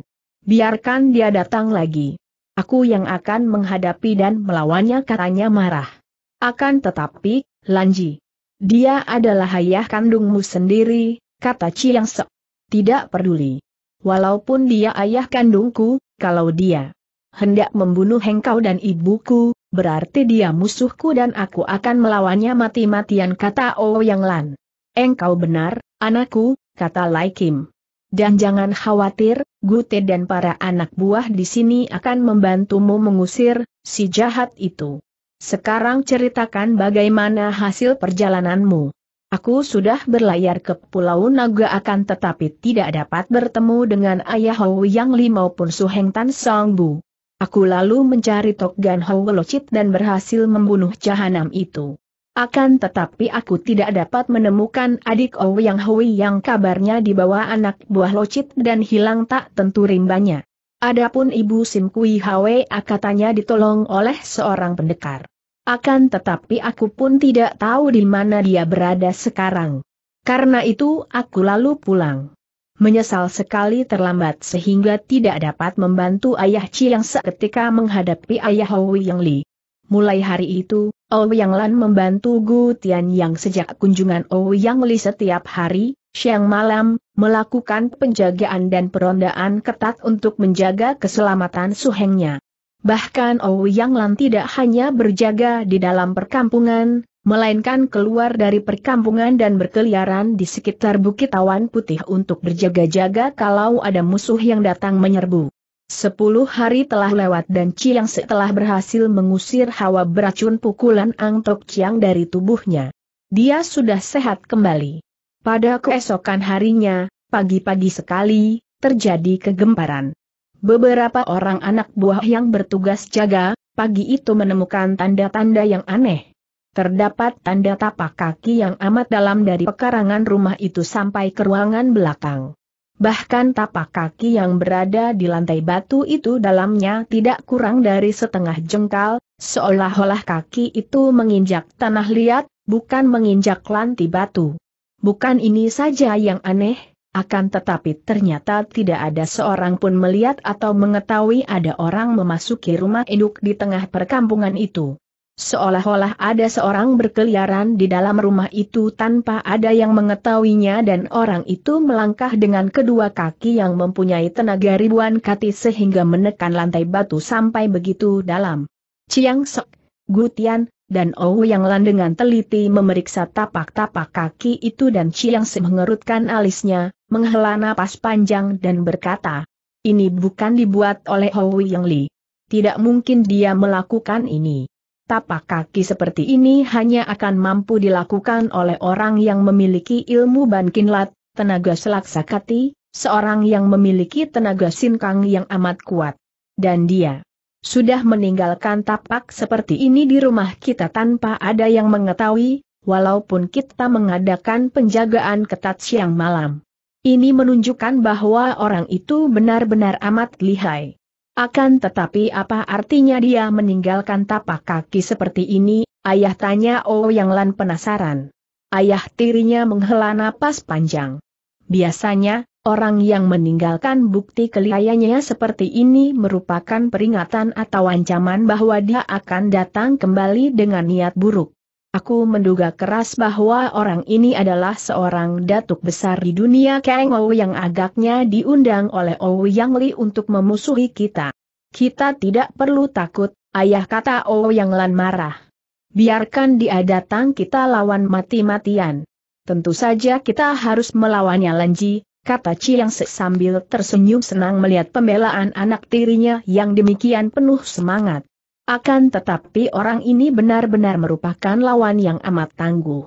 Biarkan dia datang lagi. Aku yang akan menghadapi dan melawannya katanya marah. Akan tetapi, Lanji. Dia adalah ayah kandungmu sendiri, kata Chiang Sek. Tidak peduli. Walaupun dia ayah kandungku, kalau dia hendak membunuh engkau dan ibuku, berarti dia musuhku dan aku akan melawannya mati-matian kata Yang Lan. Engkau benar, anakku, kata Lai Kim. Dan jangan khawatir, Gute dan para anak buah di sini akan membantumu mengusir si jahat itu. Sekarang ceritakan bagaimana hasil perjalananmu. Aku sudah berlayar ke Pulau Naga akan tetapi tidak dapat bertemu dengan ayah Hou Yang Li maupun Su Heng Tan Song Bu. Aku lalu mencari Tok Gan Tokgan Howelocit dan berhasil membunuh jahanam itu. Akan tetapi aku tidak dapat menemukan adik Ouyang Hui yang kabarnya dibawa anak buah Locit dan hilang tak tentu rimbanya. Adapun ibu Sim Kui Hwe katanya ditolong oleh seorang pendekar. Akan tetapi aku pun tidak tahu di mana dia berada sekarang. Karena itu aku lalu pulang menyesal sekali terlambat sehingga tidak dapat membantu ayah Chi yang seketika menghadapi ayah Ouyang Yang Li. Mulai hari itu, Ou Yang Lan membantu Gu Tian Yang sejak kunjungan Ou Yang Li setiap hari, siang malam, melakukan penjagaan dan perondaan ketat untuk menjaga keselamatan suhengnya. Bahkan Ou Yang Lan tidak hanya berjaga di dalam perkampungan, melainkan keluar dari perkampungan dan berkeliaran di sekitar bukit awan putih untuk berjaga-jaga kalau ada musuh yang datang menyerbu. Sepuluh hari telah lewat dan Chiang setelah berhasil mengusir hawa beracun pukulan Ang Tok Chiang dari tubuhnya. Dia sudah sehat kembali. Pada keesokan harinya, pagi-pagi sekali, terjadi kegemparan. Beberapa orang anak buah yang bertugas jaga, pagi itu menemukan tanda-tanda yang aneh. Terdapat tanda tapak kaki yang amat dalam dari pekarangan rumah itu sampai ke ruangan belakang. Bahkan tapak kaki yang berada di lantai batu itu dalamnya tidak kurang dari setengah jengkal, seolah-olah kaki itu menginjak tanah liat, bukan menginjak lantai batu. Bukan ini saja yang aneh, akan tetapi ternyata tidak ada seorang pun melihat atau mengetahui ada orang memasuki rumah induk di tengah perkampungan itu. Seolah-olah ada seorang berkeliaran di dalam rumah itu tanpa ada yang mengetahuinya dan orang itu melangkah dengan kedua kaki yang mempunyai tenaga ribuan kati sehingga menekan lantai batu sampai begitu dalam. Chiang Sok, Gutian, dan Ou yang Lan dengan teliti memeriksa tapak-tapak kaki itu dan Chiang Sok mengerutkan alisnya, menghela napas panjang dan berkata, ini bukan dibuat oleh Ou Yang Li. Tidak mungkin dia melakukan ini tapak kaki seperti ini hanya akan mampu dilakukan oleh orang yang memiliki ilmu bankinlat, tenaga selaksakati, seorang yang memiliki tenaga sinkang yang amat kuat. Dan dia sudah meninggalkan tapak seperti ini di rumah kita tanpa ada yang mengetahui, walaupun kita mengadakan penjagaan ketat siang malam. Ini menunjukkan bahwa orang itu benar-benar amat lihai. Akan tetapi apa artinya dia meninggalkan tapak kaki seperti ini, ayah tanya Oh Yang Lan penasaran. Ayah tirinya menghela napas panjang. Biasanya, orang yang meninggalkan bukti kelihayanya seperti ini merupakan peringatan atau ancaman bahwa dia akan datang kembali dengan niat buruk. Aku menduga keras bahwa orang ini adalah seorang datuk besar di dunia Kang Ou yang agaknya diundang oleh Ou Yang Li untuk memusuhi kita. Kita tidak perlu takut, ayah kata Ou Yang Lan marah. Biarkan dia datang kita lawan mati-matian. Tentu saja kita harus melawannya lanji, kata Chiang yang sambil tersenyum senang melihat pembelaan anak tirinya yang demikian penuh semangat. Akan tetapi orang ini benar-benar merupakan lawan yang amat tangguh.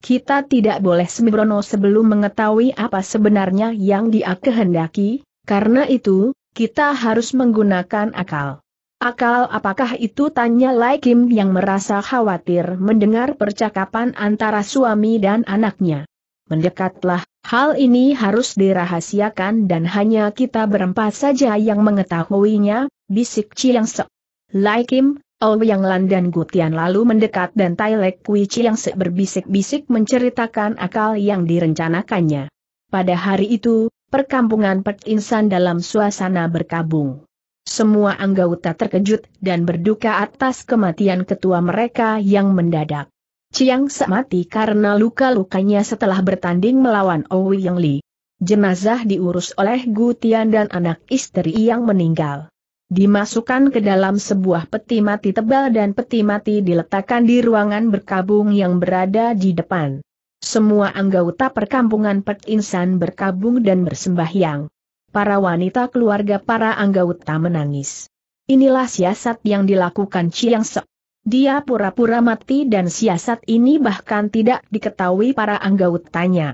Kita tidak boleh sembrono sebelum mengetahui apa sebenarnya yang dia kehendaki, karena itu, kita harus menggunakan akal. Akal apakah itu tanya Lai Kim yang merasa khawatir mendengar percakapan antara suami dan anaknya. Mendekatlah, hal ini harus dirahasiakan dan hanya kita berempat saja yang mengetahuinya, bisik Chiang Sek. Lai Kim, Ouyang Lan dan Gutian lalu mendekat dan Tai Lek Kui yang berbisik-bisik menceritakan akal yang direncanakannya. Pada hari itu, perkampungan Pek Insan dalam suasana berkabung. Semua anggota terkejut dan berduka atas kematian ketua mereka yang mendadak. Chiang Se mati karena luka-lukanya setelah bertanding melawan Ouyang Li. Jenazah diurus oleh Gutian dan anak istri yang meninggal dimasukkan ke dalam sebuah peti mati tebal dan peti mati diletakkan di ruangan berkabung yang berada di depan. Semua anggota perkampungan Pek Insan berkabung dan bersembahyang. Para wanita keluarga para anggota menangis. Inilah siasat yang dilakukan Chiang Sok. Dia pura-pura mati dan siasat ini bahkan tidak diketahui para anggotanya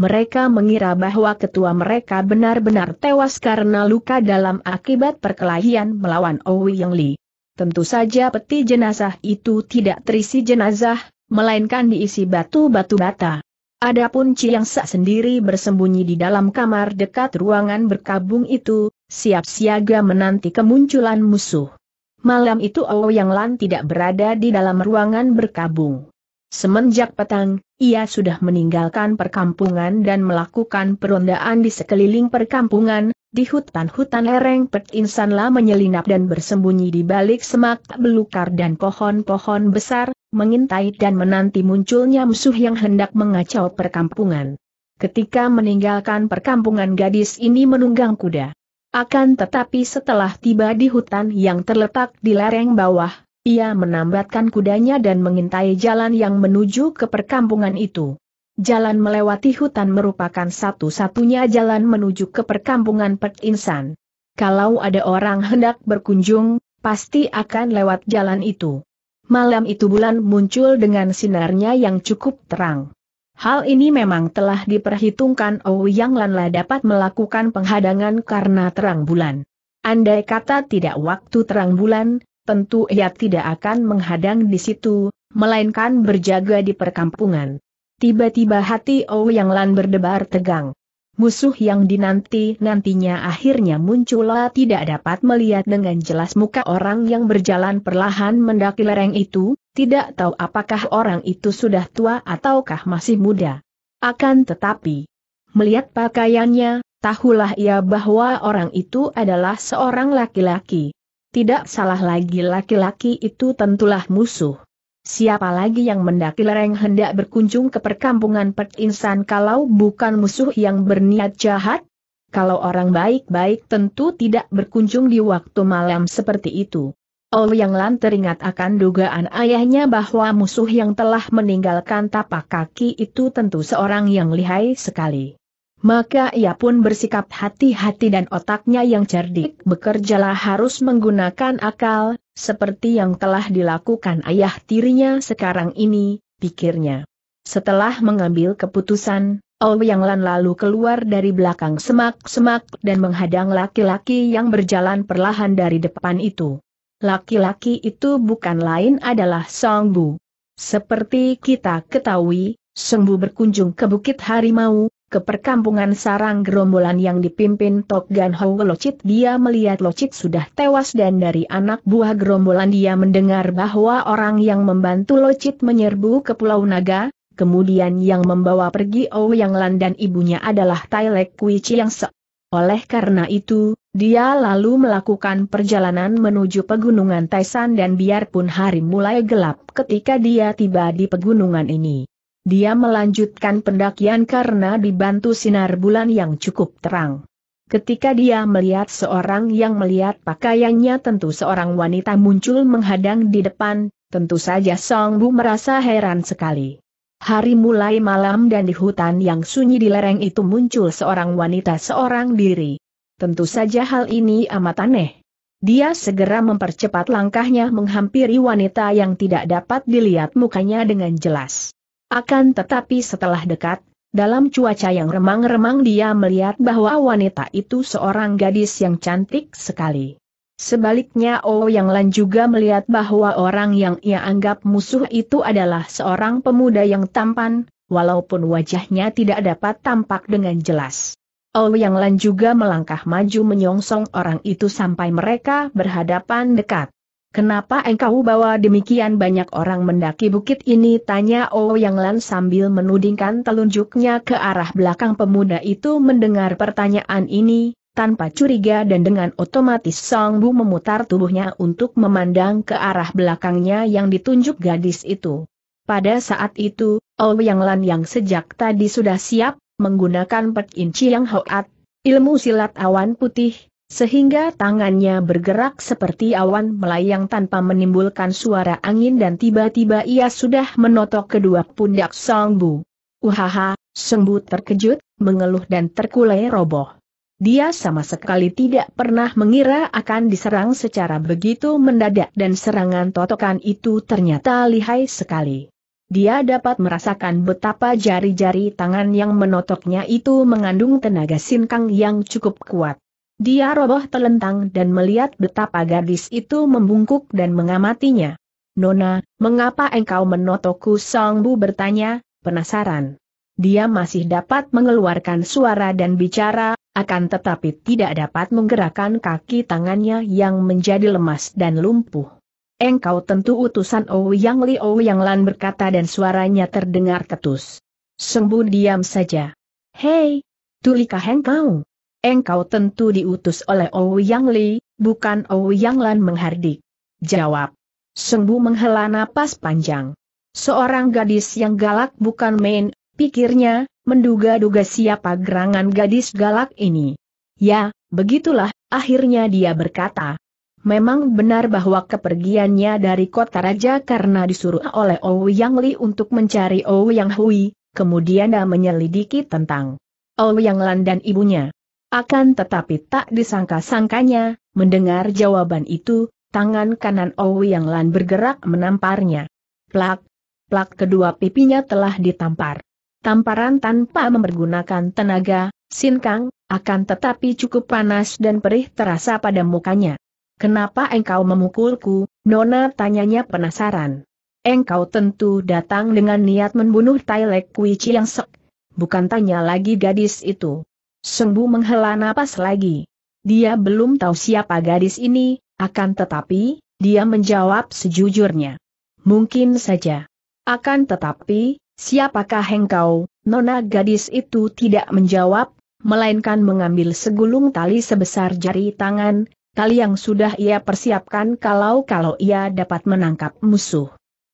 mereka mengira bahwa ketua mereka benar-benar tewas karena luka dalam akibat perkelahian melawan Owi Yang Li. Tentu saja peti jenazah itu tidak terisi jenazah, melainkan diisi batu-batu bata. Adapun Chiang Sa sendiri bersembunyi di dalam kamar dekat ruangan berkabung itu, siap siaga menanti kemunculan musuh. Malam itu Owi Lan tidak berada di dalam ruangan berkabung. Semenjak petang, ia sudah meninggalkan perkampungan dan melakukan perondaan di sekeliling perkampungan, di hutan-hutan lereng Pet menyelinap dan bersembunyi di balik semak belukar dan pohon-pohon besar, mengintai dan menanti munculnya musuh yang hendak mengacau perkampungan. Ketika meninggalkan perkampungan gadis ini menunggang kuda. Akan tetapi setelah tiba di hutan yang terletak di lereng bawah, ia menambatkan kudanya dan mengintai jalan yang menuju ke perkampungan itu. Jalan melewati hutan merupakan satu-satunya jalan menuju ke perkampungan Pek Insan. Kalau ada orang hendak berkunjung, pasti akan lewat jalan itu. Malam itu bulan muncul dengan sinarnya yang cukup terang. Hal ini memang telah diperhitungkan Oh, Ouyang Lanla dapat melakukan penghadangan karena terang bulan. Andai kata tidak waktu terang bulan, tentu ia tidak akan menghadang di situ, melainkan berjaga di perkampungan. Tiba-tiba hati yang Lan berdebar tegang. Musuh yang dinanti-nantinya akhirnya muncullah tidak dapat melihat dengan jelas muka orang yang berjalan perlahan mendaki lereng itu, tidak tahu apakah orang itu sudah tua ataukah masih muda. Akan tetapi, melihat pakaiannya, tahulah ia bahwa orang itu adalah seorang laki-laki. Tidak salah lagi laki-laki itu tentulah musuh. Siapa lagi yang mendaki lereng hendak berkunjung ke perkampungan Pek Insan kalau bukan musuh yang berniat jahat? Kalau orang baik-baik tentu tidak berkunjung di waktu malam seperti itu. Ol Yang Lan teringat akan dugaan ayahnya bahwa musuh yang telah meninggalkan tapak kaki itu tentu seorang yang lihai sekali maka ia pun bersikap hati-hati dan otaknya yang cerdik bekerjalah harus menggunakan akal, seperti yang telah dilakukan ayah tirinya sekarang ini, pikirnya. Setelah mengambil keputusan, Ouyang oh Lan lalu keluar dari belakang semak-semak dan menghadang laki-laki yang berjalan perlahan dari depan itu. Laki-laki itu bukan lain adalah Song Bu. Seperti kita ketahui, Song Bu berkunjung ke Bukit Harimau, ke perkampungan sarang gerombolan yang dipimpin Tok Gan Ho Locit dia melihat Locit sudah tewas dan dari anak buah gerombolan dia mendengar bahwa orang yang membantu Locit menyerbu ke Pulau Naga, kemudian yang membawa pergi Ouyang Lan dan ibunya adalah Lek Kui Chiang Se. Oleh karena itu, dia lalu melakukan perjalanan menuju pegunungan Taisan dan biarpun hari mulai gelap ketika dia tiba di pegunungan ini. Dia melanjutkan pendakian karena dibantu sinar bulan yang cukup terang. Ketika dia melihat seorang yang melihat pakaiannya tentu seorang wanita muncul menghadang di depan, tentu saja Song Bu merasa heran sekali. Hari mulai malam dan di hutan yang sunyi di lereng itu muncul seorang wanita seorang diri. Tentu saja hal ini amat aneh. Dia segera mempercepat langkahnya menghampiri wanita yang tidak dapat dilihat mukanya dengan jelas. Akan tetapi setelah dekat, dalam cuaca yang remang-remang dia melihat bahwa wanita itu seorang gadis yang cantik sekali. Sebaliknya oh Yang Ouyang juga melihat bahwa orang yang ia anggap musuh itu adalah seorang pemuda yang tampan, walaupun wajahnya tidak dapat tampak dengan jelas. Oh yang Ouyang juga melangkah maju menyongsong orang itu sampai mereka berhadapan dekat. Kenapa engkau bawa demikian banyak orang mendaki bukit ini? Tanya Oh Yang Lan sambil menudingkan telunjuknya ke arah belakang pemuda itu mendengar pertanyaan ini, tanpa curiga dan dengan otomatis Song Bu memutar tubuhnya untuk memandang ke arah belakangnya yang ditunjuk gadis itu. Pada saat itu, Oh Yang Lan yang sejak tadi sudah siap, menggunakan Pek Inci Yang Hoat, ilmu silat awan putih, sehingga tangannya bergerak seperti awan melayang tanpa menimbulkan suara angin dan tiba-tiba ia sudah menotok kedua pundak Bu. Uhaha, Bu terkejut, mengeluh dan terkulai roboh. Dia sama sekali tidak pernah mengira akan diserang secara begitu mendadak dan serangan totokan itu ternyata lihai sekali. Dia dapat merasakan betapa jari-jari tangan yang menotoknya itu mengandung tenaga sinkang yang cukup kuat. Dia roboh telentang dan melihat betapa gadis itu membungkuk dan mengamatinya. Nona, mengapa engkau menotoku? Songbu bertanya, penasaran. Dia masih dapat mengeluarkan suara dan bicara, akan tetapi tidak dapat menggerakkan kaki tangannya yang menjadi lemas dan lumpuh. Engkau tentu utusan Yang Li yang Lan berkata dan suaranya terdengar ketus. Sembuh diam saja. Hei, tulikah engkau? Engkau tentu diutus oleh Ouyang Li, bukan Ouyang Lan menghardik. Jawab. Sengbu menghela napas panjang. Seorang gadis yang galak bukan main, pikirnya, menduga-duga siapa gerangan gadis galak ini. Ya, begitulah, akhirnya dia berkata. Memang benar bahwa kepergiannya dari kota raja karena disuruh oleh Ouyang Li untuk mencari Ouyang Hui, kemudian dia menyelidiki tentang Ouyang Lan dan ibunya. Akan tetapi tak disangka-sangkanya, mendengar jawaban itu, tangan kanan Owi yang lan bergerak menamparnya. Plak, plak kedua pipinya telah ditampar. Tamparan tanpa mempergunakan tenaga, sinkang, akan tetapi cukup panas dan perih terasa pada mukanya. Kenapa engkau memukulku, Nona tanyanya penasaran. Engkau tentu datang dengan niat membunuh Tailek Kuichi yang sek. Bukan tanya lagi gadis itu. Sembu menghela napas lagi. Dia belum tahu siapa gadis ini, akan tetapi, dia menjawab sejujurnya. Mungkin saja. Akan tetapi, siapakah engkau, nona gadis itu tidak menjawab, melainkan mengambil segulung tali sebesar jari tangan, tali yang sudah ia persiapkan kalau-kalau ia dapat menangkap musuh.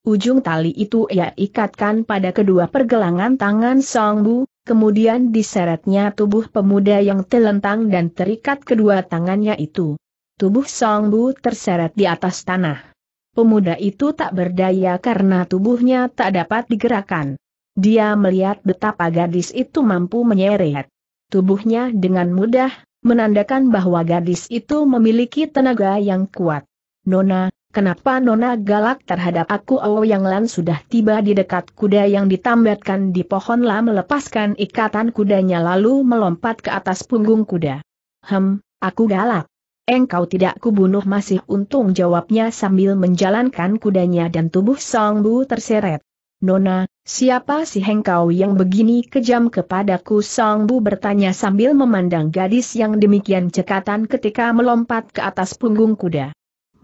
Ujung tali itu ia ikatkan pada kedua pergelangan tangan Songbu, kemudian diseretnya tubuh pemuda yang telentang dan terikat kedua tangannya itu. Tubuh Song Bu terseret di atas tanah. Pemuda itu tak berdaya karena tubuhnya tak dapat digerakkan. Dia melihat betapa gadis itu mampu menyeret tubuhnya dengan mudah, menandakan bahwa gadis itu memiliki tenaga yang kuat. Nona, Kenapa Nona galak terhadap aku Oh Yang Lan sudah tiba di dekat kuda yang ditambatkan di pohon lah melepaskan ikatan kudanya lalu melompat ke atas punggung kuda. Hem, aku galak. Engkau tidak kubunuh masih untung jawabnya sambil menjalankan kudanya dan tubuh Song Bu terseret. Nona, siapa sih hengkau yang begini kejam kepadaku Song Bu bertanya sambil memandang gadis yang demikian cekatan ketika melompat ke atas punggung kuda.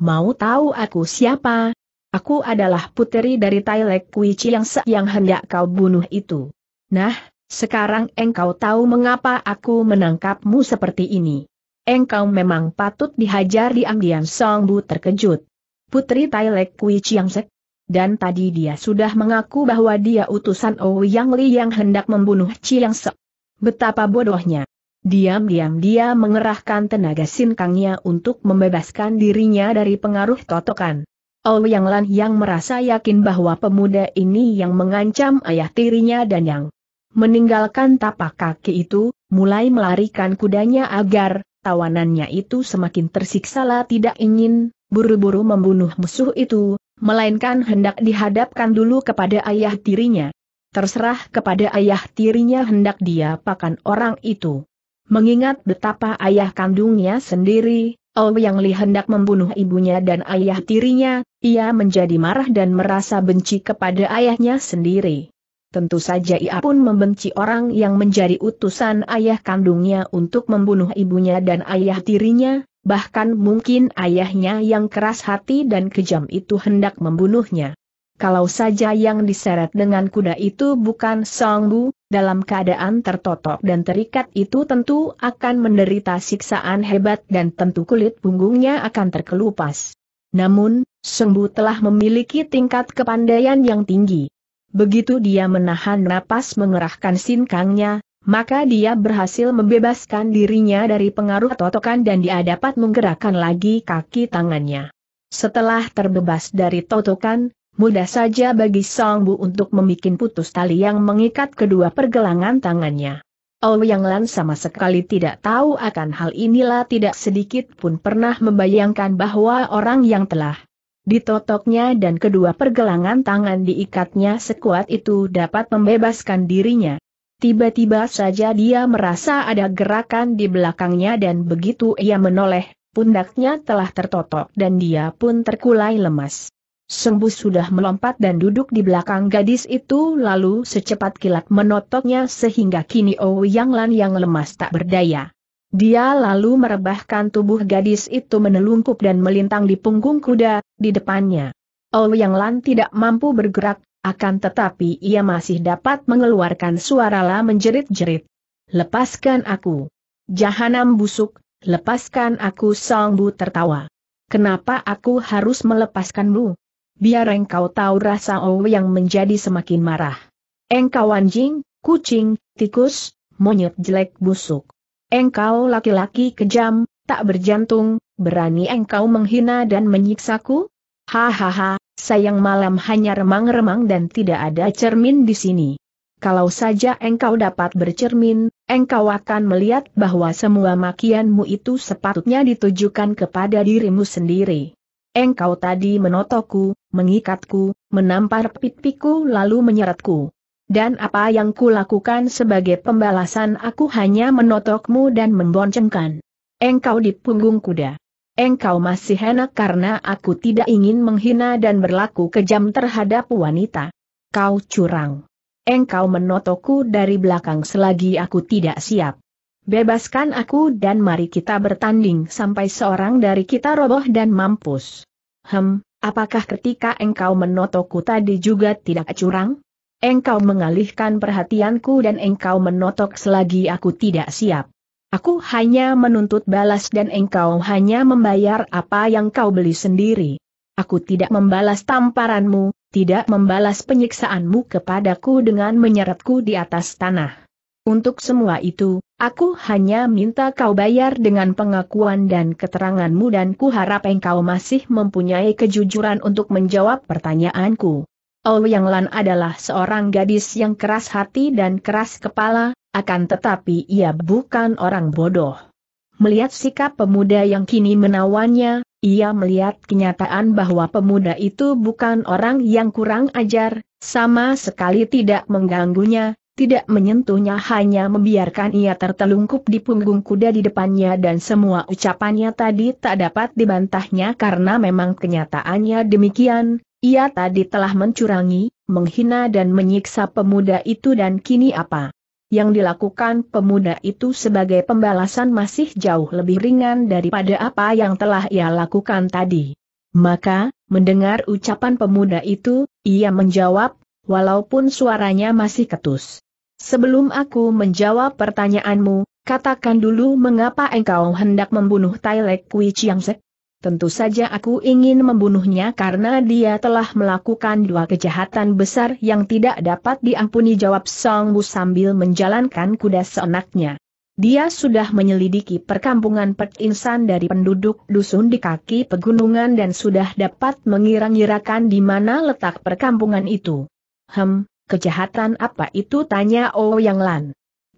Mau tahu aku siapa? Aku adalah puteri dari Tailek Kuici yang se yang hendak kau bunuh itu. Nah, sekarang engkau tahu mengapa aku menangkapmu seperti ini. Engkau memang patut dihajar di diam Song Bu terkejut. Putri Tailek Kui yang sek. Dan tadi dia sudah mengaku bahwa dia utusan Ouyang Li yang hendak membunuh Chiang Sek. Betapa bodohnya. Diam-diam dia mengerahkan tenaga sinkangnya untuk membebaskan dirinya dari pengaruh totokan. Yang Lan yang merasa yakin bahwa pemuda ini yang mengancam ayah tirinya dan yang meninggalkan tapak kaki itu, mulai melarikan kudanya agar tawanannya itu semakin tersiksalah tidak ingin buru-buru membunuh musuh itu, melainkan hendak dihadapkan dulu kepada ayah tirinya. Terserah kepada ayah tirinya hendak dia pakan orang itu mengingat betapa ayah kandungnya sendiri, Oh Yang Li hendak membunuh ibunya dan ayah tirinya, ia menjadi marah dan merasa benci kepada ayahnya sendiri. Tentu saja ia pun membenci orang yang menjadi utusan ayah kandungnya untuk membunuh ibunya dan ayah tirinya, bahkan mungkin ayahnya yang keras hati dan kejam itu hendak membunuhnya kalau saja yang diseret dengan kuda itu bukan Songbu, dalam keadaan tertotok dan terikat itu tentu akan menderita siksaan hebat dan tentu kulit punggungnya akan terkelupas. Namun, Songbu telah memiliki tingkat kepandaian yang tinggi. Begitu dia menahan napas mengerahkan sinkangnya, maka dia berhasil membebaskan dirinya dari pengaruh totokan dan dia dapat menggerakkan lagi kaki tangannya. Setelah terbebas dari totokan, mudah saja bagi Song Bu untuk membuat putus tali yang mengikat kedua pergelangan tangannya. Ouyang Lan sama sekali tidak tahu akan hal inilah tidak sedikit pun pernah membayangkan bahwa orang yang telah ditotoknya dan kedua pergelangan tangan diikatnya sekuat itu dapat membebaskan dirinya. Tiba-tiba saja dia merasa ada gerakan di belakangnya dan begitu ia menoleh, pundaknya telah tertotok dan dia pun terkulai lemas. Sembu sudah melompat dan duduk di belakang gadis itu lalu secepat kilat menotoknya sehingga kini oh Yang Lan yang lemas tak berdaya. Dia lalu merebahkan tubuh gadis itu menelungkup dan melintang di punggung kuda, di depannya. Oh yang Lan tidak mampu bergerak, akan tetapi ia masih dapat mengeluarkan suara la menjerit-jerit. Lepaskan aku. Jahanam busuk, lepaskan aku Song Bu tertawa. Kenapa aku harus melepaskanmu? biar engkau tahu rasa Oh yang menjadi semakin marah. Engkau anjing, kucing, tikus, monyet jelek busuk. Engkau laki-laki kejam, tak berjantung, berani engkau menghina dan menyiksaku? Hahaha, sayang malam hanya remang-remang dan tidak ada cermin di sini. Kalau saja engkau dapat bercermin, engkau akan melihat bahwa semua makianmu itu sepatutnya ditujukan kepada dirimu sendiri. Engkau tadi menotoku, mengikatku, menampar pipiku lalu menyeretku. Dan apa yang kulakukan sebagai pembalasan aku hanya menotokmu dan memboncengkan. Engkau di punggung kuda. Engkau masih enak karena aku tidak ingin menghina dan berlaku kejam terhadap wanita. Kau curang. Engkau menotokku dari belakang selagi aku tidak siap. Bebaskan aku dan mari kita bertanding sampai seorang dari kita roboh dan mampus. Hem, apakah ketika engkau menotokku tadi juga tidak curang? Engkau mengalihkan perhatianku dan engkau menotok selagi aku tidak siap. Aku hanya menuntut balas dan engkau hanya membayar apa yang kau beli sendiri. Aku tidak membalas tamparanmu, tidak membalas penyiksaanmu kepadaku dengan menyeretku di atas tanah. Untuk semua itu, aku hanya minta kau bayar dengan pengakuan dan keteranganmu dan ku harap engkau masih mempunyai kejujuran untuk menjawab pertanyaanku. Oh Yang Lan adalah seorang gadis yang keras hati dan keras kepala, akan tetapi ia bukan orang bodoh. Melihat sikap pemuda yang kini menawannya, ia melihat kenyataan bahwa pemuda itu bukan orang yang kurang ajar, sama sekali tidak mengganggunya, tidak menyentuhnya hanya membiarkan ia tertelungkup di punggung kuda di depannya dan semua ucapannya tadi tak dapat dibantahnya karena memang kenyataannya demikian, ia tadi telah mencurangi, menghina dan menyiksa pemuda itu dan kini apa? Yang dilakukan pemuda itu sebagai pembalasan masih jauh lebih ringan daripada apa yang telah ia lakukan tadi. Maka, mendengar ucapan pemuda itu, ia menjawab, walaupun suaranya masih ketus. Sebelum aku menjawab pertanyaanmu, katakan dulu mengapa engkau hendak membunuh Tailek Kui Chiangsek? Tentu saja aku ingin membunuhnya karena dia telah melakukan dua kejahatan besar yang tidak dapat diampuni jawab Song Wu sambil menjalankan kuda seenaknya. Dia sudah menyelidiki perkampungan Pek Insan dari penduduk dusun di kaki pegunungan dan sudah dapat mengira-ngirakan di mana letak perkampungan itu. Hem, kejahatan apa itu tanya Yang Lan.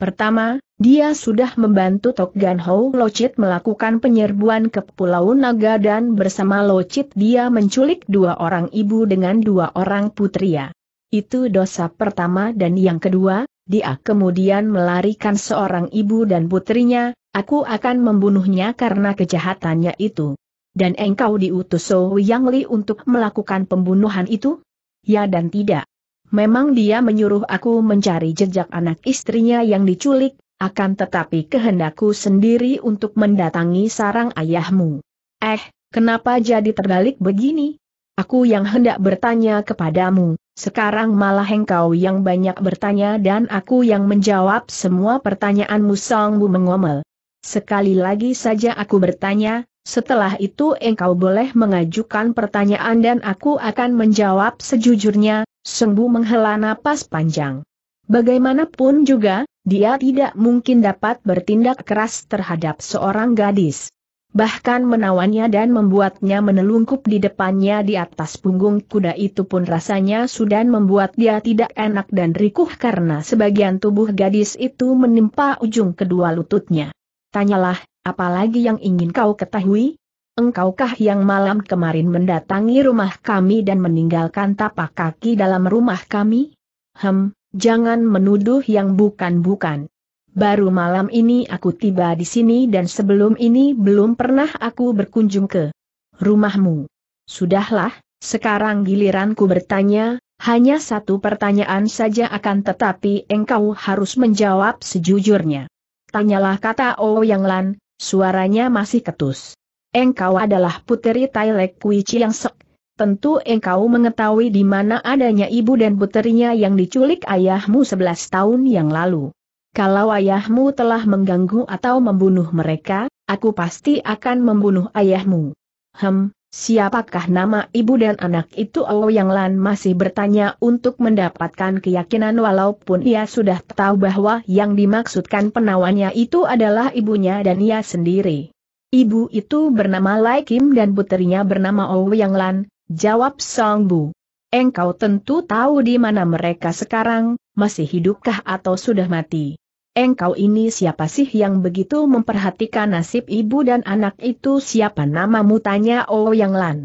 Pertama, dia sudah membantu Tok Gan Ho Locit melakukan penyerbuan ke Pulau Naga dan bersama Locit dia menculik dua orang ibu dengan dua orang putria. Itu dosa pertama dan yang kedua, dia kemudian melarikan seorang ibu dan putrinya, aku akan membunuhnya karena kejahatannya itu. Dan engkau diutus So Yang Li untuk melakukan pembunuhan itu? Ya dan tidak. Memang dia menyuruh aku mencari jejak anak istrinya yang diculik, akan tetapi kehendakku sendiri untuk mendatangi sarang ayahmu. Eh, kenapa jadi terbalik begini? Aku yang hendak bertanya kepadamu, sekarang malah engkau yang banyak bertanya dan aku yang menjawab semua pertanyaanmu sanggup mengomel. Sekali lagi saja aku bertanya, setelah itu engkau boleh mengajukan pertanyaan dan aku akan menjawab sejujurnya, Sungguh menghela napas panjang. Bagaimanapun juga, dia tidak mungkin dapat bertindak keras terhadap seorang gadis. Bahkan menawannya dan membuatnya menelungkup di depannya di atas punggung kuda itu pun rasanya sudah membuat dia tidak enak dan rikuh karena sebagian tubuh gadis itu menimpa ujung kedua lututnya. Tanyalah, apalagi yang ingin kau ketahui? Engkaukah yang malam kemarin mendatangi rumah kami dan meninggalkan tapak kaki dalam rumah kami? Hem, jangan menuduh yang bukan-bukan. Baru malam ini aku tiba di sini dan sebelum ini belum pernah aku berkunjung ke rumahmu. Sudahlah, sekarang giliranku bertanya, hanya satu pertanyaan saja akan tetapi engkau harus menjawab sejujurnya. Tanyalah kata O oh yang Lan, suaranya masih ketus. Engkau adalah puteri Tailek Kui Chiang Sek. Tentu engkau mengetahui di mana adanya ibu dan puterinya yang diculik ayahmu 11 tahun yang lalu. Kalau ayahmu telah mengganggu atau membunuh mereka, aku pasti akan membunuh ayahmu. Hem, Siapakah nama ibu dan anak itu Oh yang Lan masih bertanya untuk mendapatkan keyakinan walaupun ia sudah tahu bahwa yang dimaksudkan penawannya itu adalah ibunya dan ia sendiri. Ibu itu bernama Lai Kim dan putrinya bernama Oh yang Lan, jawab Song Bu. Engkau tentu tahu di mana mereka sekarang, masih hidupkah atau sudah mati engkau ini siapa sih yang begitu memperhatikan nasib ibu dan anak itu siapa namamu tanya Oh Yang Lan.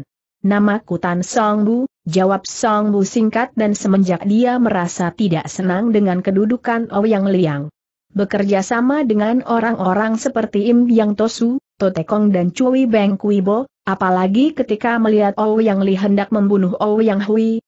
Namaku Tan Song Bu, jawab Song Bu singkat dan semenjak dia merasa tidak senang dengan kedudukan Ouyang oh Liang. Bekerja sama dengan orang-orang seperti Im Yang Tosu, Totekong dan Cui Beng Bo, apalagi ketika melihat Ouyang oh Li hendak membunuh Ouyang oh Hui,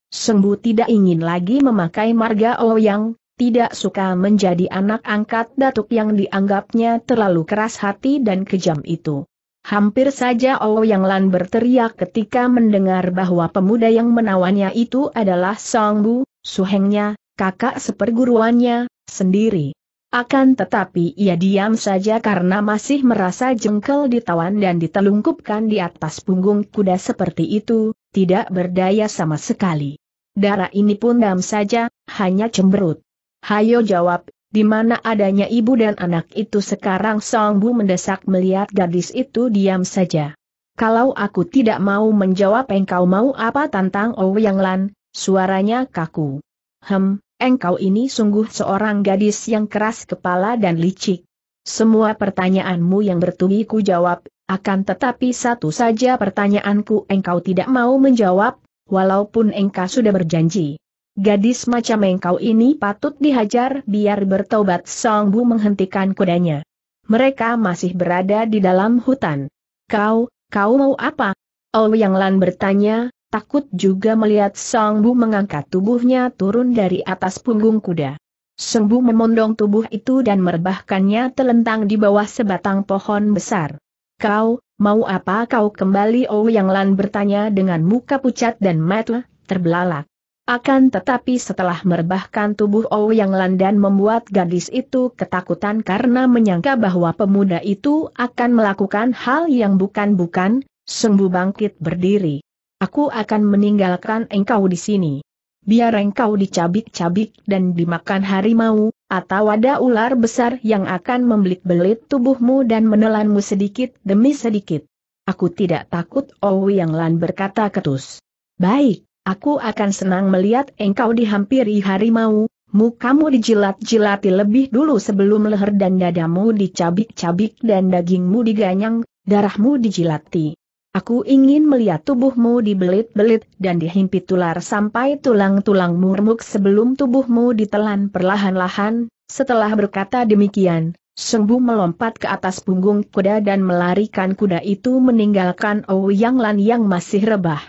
Bu tidak ingin lagi memakai marga Ouyang, tidak suka menjadi anak angkat datuk yang dianggapnya terlalu keras hati dan kejam itu. Hampir saja yang Lan berteriak ketika mendengar bahwa pemuda yang menawannya itu adalah Bu, suhengnya, kakak seperguruannya, sendiri. Akan tetapi ia diam saja karena masih merasa jengkel ditawan dan ditelungkupkan di atas punggung kuda seperti itu, tidak berdaya sama sekali. Darah ini pun dam saja, hanya cemberut. Hayo jawab, di mana adanya ibu dan anak itu sekarang Song Bu mendesak melihat gadis itu diam saja. Kalau aku tidak mau menjawab engkau mau apa tantang Ouyang Lan, suaranya kaku. Hem, engkau ini sungguh seorang gadis yang keras kepala dan licik. Semua pertanyaanmu yang bertubi ku jawab, akan tetapi satu saja pertanyaanku engkau tidak mau menjawab, walaupun engkau sudah berjanji. Gadis macam engkau ini patut dihajar biar bertobat Song Bu menghentikan kudanya. Mereka masih berada di dalam hutan. Kau, kau mau apa? Oh Yang Lan bertanya, takut juga melihat Song Bu mengangkat tubuhnya turun dari atas punggung kuda. Song Bu memondong tubuh itu dan merebahkannya telentang di bawah sebatang pohon besar. Kau, mau apa kau kembali Oh Yang Lan bertanya dengan muka pucat dan mata terbelalak. Akan tetapi setelah merebahkan tubuh Ouyang Lan dan membuat gadis itu ketakutan karena menyangka bahwa pemuda itu akan melakukan hal yang bukan-bukan, sembuh bangkit berdiri. Aku akan meninggalkan engkau di sini. Biar engkau dicabik-cabik dan dimakan harimau, atau ada ular besar yang akan membelit-belit tubuhmu dan menelanmu sedikit demi sedikit. Aku tidak takut Owi yang Lan berkata ketus. Baik, Aku akan senang melihat engkau dihampiri harimau, mukamu dijilat-jilati lebih dulu sebelum leher dan dadamu dicabik-cabik dan dagingmu diganyang, darahmu dijilati. Aku ingin melihat tubuhmu dibelit-belit dan dihimpit tular sampai tulang-tulang murmuk sebelum tubuhmu ditelan perlahan-lahan, setelah berkata demikian, Sengbu melompat ke atas punggung kuda dan melarikan kuda itu meninggalkan Ouyang Lan yang masih rebah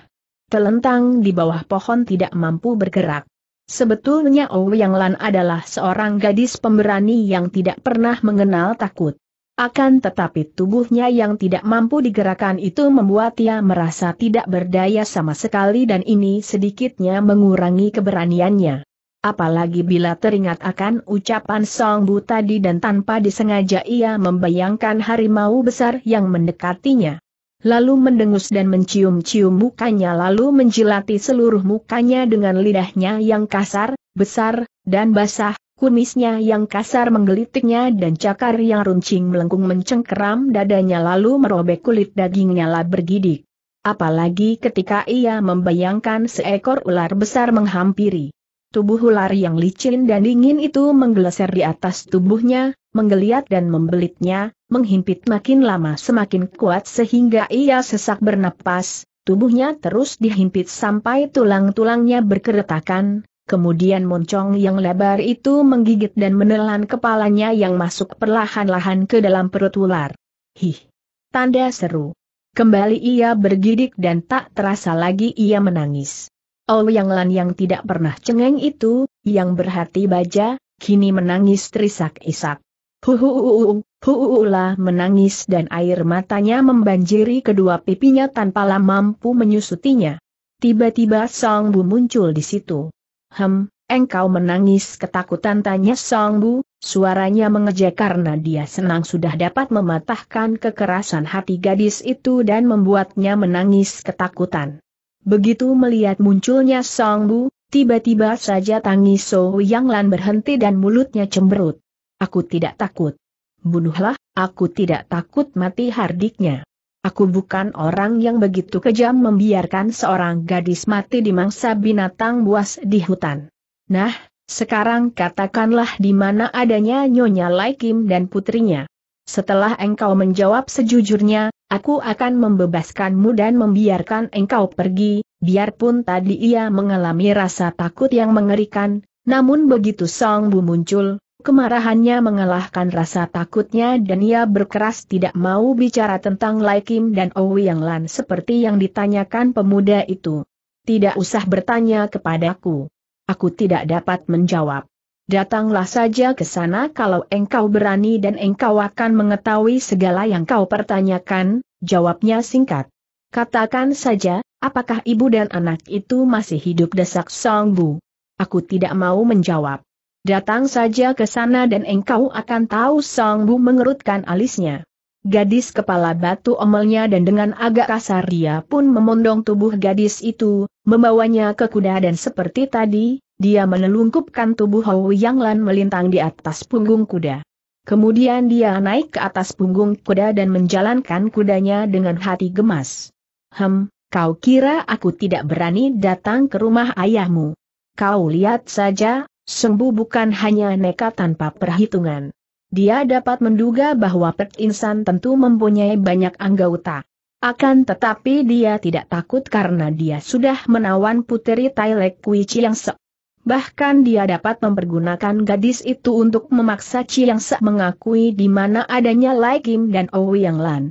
telentang di bawah pohon tidak mampu bergerak. Sebetulnya Yang Lan adalah seorang gadis pemberani yang tidak pernah mengenal takut. Akan tetapi tubuhnya yang tidak mampu digerakkan itu membuat ia merasa tidak berdaya sama sekali dan ini sedikitnya mengurangi keberaniannya. Apalagi bila teringat akan ucapan Song Bu tadi dan tanpa disengaja ia membayangkan harimau besar yang mendekatinya lalu mendengus dan mencium-cium mukanya lalu menjilati seluruh mukanya dengan lidahnya yang kasar, besar, dan basah, kumisnya yang kasar menggelitiknya dan cakar yang runcing melengkung mencengkeram dadanya lalu merobek kulit dagingnya lah bergidik. Apalagi ketika ia membayangkan seekor ular besar menghampiri. Tubuh ular yang licin dan dingin itu menggeleser di atas tubuhnya, menggeliat dan membelitnya, menghimpit makin lama semakin kuat sehingga ia sesak bernapas, tubuhnya terus dihimpit sampai tulang-tulangnya berkeretakan, kemudian moncong yang lebar itu menggigit dan menelan kepalanya yang masuk perlahan-lahan ke dalam perut ular. Hih! Tanda seru. Kembali ia bergidik dan tak terasa lagi ia menangis. Oh, yang Lan yang tidak pernah cengeng itu, yang berhati baja, kini menangis terisak-isak. Huhuhuhu, huulah menangis dan air matanya membanjiri kedua pipinya tanpa mampu menyusutinya. Tiba-tiba Song Bu muncul di situ. Hem, engkau menangis ketakutan tanya Song Bu, suaranya mengejek karena dia senang sudah dapat mematahkan kekerasan hati gadis itu dan membuatnya menangis ketakutan. Begitu melihat munculnya Song Bu, tiba-tiba saja tangis So Yang Lan berhenti dan mulutnya cemberut. Aku tidak takut. Bunuhlah, aku tidak takut mati hardiknya. Aku bukan orang yang begitu kejam membiarkan seorang gadis mati dimangsa binatang buas di hutan. Nah, sekarang katakanlah di mana adanya Nyonya Laikim dan putrinya. Setelah engkau menjawab sejujurnya, aku akan membebaskanmu dan membiarkan engkau pergi, biarpun tadi ia mengalami rasa takut yang mengerikan, namun begitu Song Bu muncul, Kemarahannya mengalahkan rasa takutnya dan ia berkeras tidak mau bicara tentang Lai Kim dan Owi Yang Lan seperti yang ditanyakan pemuda itu. Tidak usah bertanya kepadaku. Aku tidak dapat menjawab. Datanglah saja ke sana kalau engkau berani dan engkau akan mengetahui segala yang kau pertanyakan, jawabnya singkat. Katakan saja, apakah ibu dan anak itu masih hidup desak Song Bu? Aku tidak mau menjawab. Datang saja ke sana dan engkau akan tahu Song Bu mengerutkan alisnya. Gadis kepala batu omelnya dan dengan agak kasar dia pun memondong tubuh gadis itu, membawanya ke kuda dan seperti tadi, dia menelungkupkan tubuh Hou Yang Lan melintang di atas punggung kuda. Kemudian dia naik ke atas punggung kuda dan menjalankan kudanya dengan hati gemas. Hem, kau kira aku tidak berani datang ke rumah ayahmu. Kau lihat saja, Sembu bukan hanya nekat tanpa perhitungan. Dia dapat menduga bahwa Pet Insan tentu mempunyai banyak anggota. Akan tetapi dia tidak takut karena dia sudah menawan puteri Tailek Kui se. Bahkan dia dapat mempergunakan gadis itu untuk memaksa se mengakui di mana adanya Lai Kim dan Yang Lan.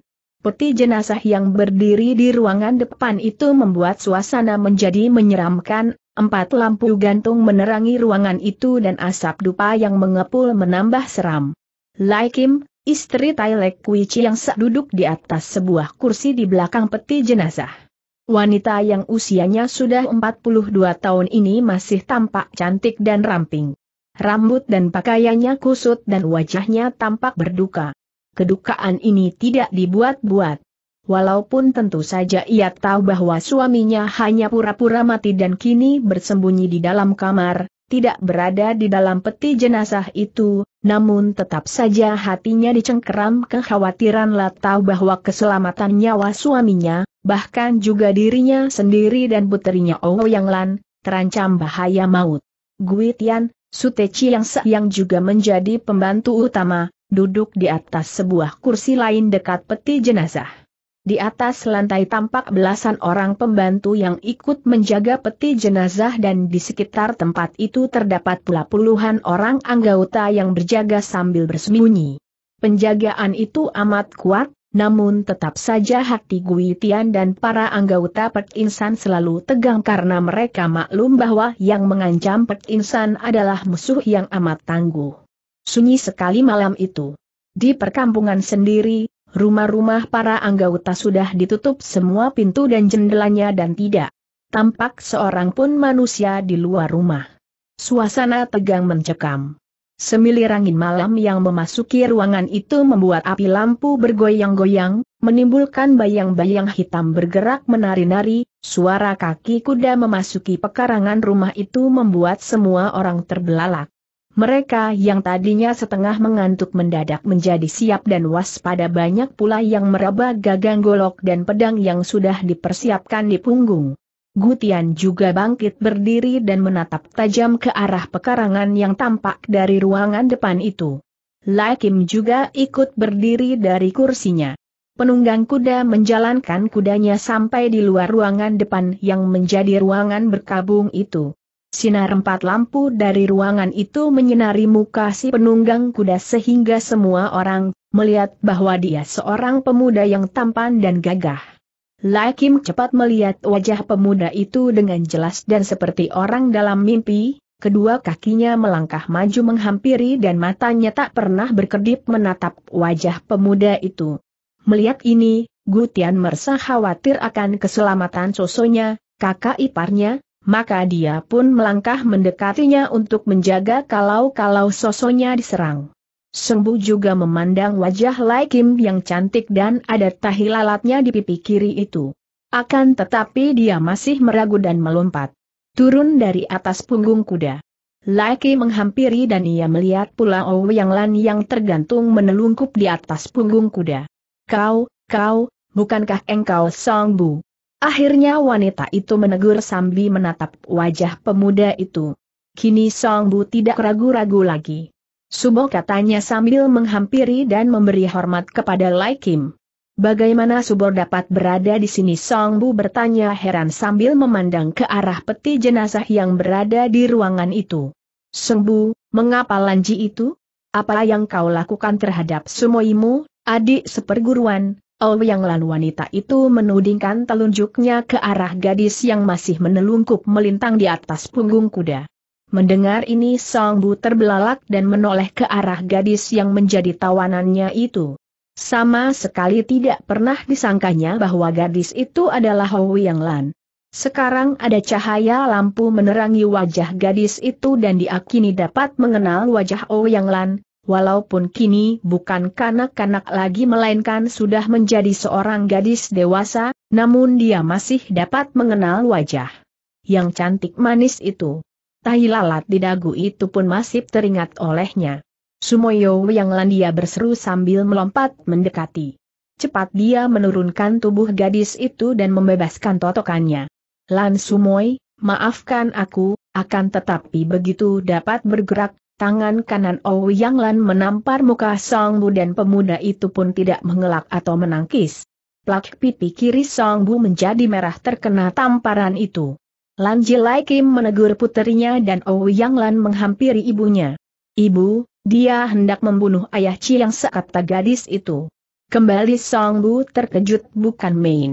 Peti jenazah yang berdiri di ruangan depan itu membuat suasana menjadi menyeramkan, Empat lampu gantung menerangi ruangan itu dan asap dupa yang mengepul menambah seram. Lai Kim, istri Tai Lek Kui yang duduk di atas sebuah kursi di belakang peti jenazah. Wanita yang usianya sudah 42 tahun ini masih tampak cantik dan ramping. Rambut dan pakaiannya kusut dan wajahnya tampak berduka. Kedukaan ini tidak dibuat-buat. Walaupun tentu saja ia tahu bahwa suaminya hanya pura-pura mati dan kini bersembunyi di dalam kamar, tidak berada di dalam peti jenazah itu, namun tetap saja hatinya dicengkeram kekhawatiran lah tahu bahwa keselamatan nyawa suaminya, bahkan juga dirinya sendiri dan putrinya Ouyang Yang Lan, terancam bahaya maut. Gui Tian, Suteci yang yang juga menjadi pembantu utama, duduk di atas sebuah kursi lain dekat peti jenazah. Di atas lantai tampak belasan orang pembantu yang ikut menjaga peti jenazah dan di sekitar tempat itu terdapat pula puluhan orang anggota yang berjaga sambil bersembunyi. Penjagaan itu amat kuat, namun tetap saja hati Gui Tian dan para anggota Pek Insan selalu tegang karena mereka maklum bahwa yang mengancam Pek Insan adalah musuh yang amat tangguh. Sunyi sekali malam itu. Di perkampungan sendiri, rumah-rumah para anggota sudah ditutup semua pintu dan jendelanya dan tidak tampak seorang pun manusia di luar rumah. Suasana tegang mencekam. Semilir angin malam yang memasuki ruangan itu membuat api lampu bergoyang-goyang, menimbulkan bayang-bayang hitam bergerak menari-nari, suara kaki kuda memasuki pekarangan rumah itu membuat semua orang terbelalak. Mereka yang tadinya setengah mengantuk mendadak menjadi siap dan waspada banyak pula yang meraba gagang golok dan pedang yang sudah dipersiapkan di punggung. Gutian juga bangkit berdiri dan menatap tajam ke arah pekarangan yang tampak dari ruangan depan itu. Laikim juga ikut berdiri dari kursinya. Penunggang kuda menjalankan kudanya sampai di luar ruangan depan yang menjadi ruangan berkabung itu. Sinar empat lampu dari ruangan itu menyinari muka si penunggang kuda sehingga semua orang melihat bahwa dia seorang pemuda yang tampan dan gagah. Lakim cepat melihat wajah pemuda itu dengan jelas dan seperti orang dalam mimpi, kedua kakinya melangkah maju menghampiri dan matanya tak pernah berkedip menatap wajah pemuda itu. Melihat ini, Gutian merasa khawatir akan keselamatan sosonya, kakak iparnya, maka dia pun melangkah mendekatinya untuk menjaga kalau-kalau sosoknya diserang. Sembu juga memandang wajah Lai Kim yang cantik dan ada tahi lalatnya di pipi kiri itu. Akan tetapi dia masih meragu dan melompat. Turun dari atas punggung kuda. Lai Kim menghampiri dan ia melihat pula oh Yang Lan yang tergantung menelungkup di atas punggung kuda. Kau, kau, bukankah engkau Song Akhirnya wanita itu menegur sambil menatap wajah pemuda itu. Kini Song Bu tidak ragu-ragu lagi. Subo katanya sambil menghampiri dan memberi hormat kepada Lai Kim. Bagaimana Subor dapat berada di sini? Song Bu bertanya heran sambil memandang ke arah peti jenazah yang berada di ruangan itu. Song Bu, mengapa Lanji itu? Apa yang kau lakukan terhadap sumoimu, adik seperguruan, Oh yang lalu wanita itu menudingkan telunjuknya ke arah gadis yang masih menelungkup melintang di atas punggung kuda. Mendengar ini Song Bu terbelalak dan menoleh ke arah gadis yang menjadi tawanannya itu. Sama sekali tidak pernah disangkanya bahwa gadis itu adalah Hou Yang Lan. Sekarang ada cahaya lampu menerangi wajah gadis itu dan diakini dapat mengenal wajah Yang Lan, walaupun kini bukan kanak-kanak lagi melainkan sudah menjadi seorang gadis dewasa, namun dia masih dapat mengenal wajah yang cantik manis itu. Tahi lalat di dagu itu pun masih teringat olehnya. Sumoyo yang landia berseru sambil melompat mendekati. Cepat dia menurunkan tubuh gadis itu dan membebaskan totokannya. Lan Sumoy, maafkan aku, akan tetapi begitu dapat bergerak, Tangan kanan Ouyang Lan menampar muka Song Bu dan pemuda itu pun tidak mengelak atau menangkis. Plak pipi kiri Song Bu menjadi merah terkena tamparan itu. Lan Jilai Kim menegur puterinya dan Ouyang Lan menghampiri ibunya. Ibu, dia hendak membunuh ayah yang Seata gadis itu. Kembali Song Bu terkejut bukan main.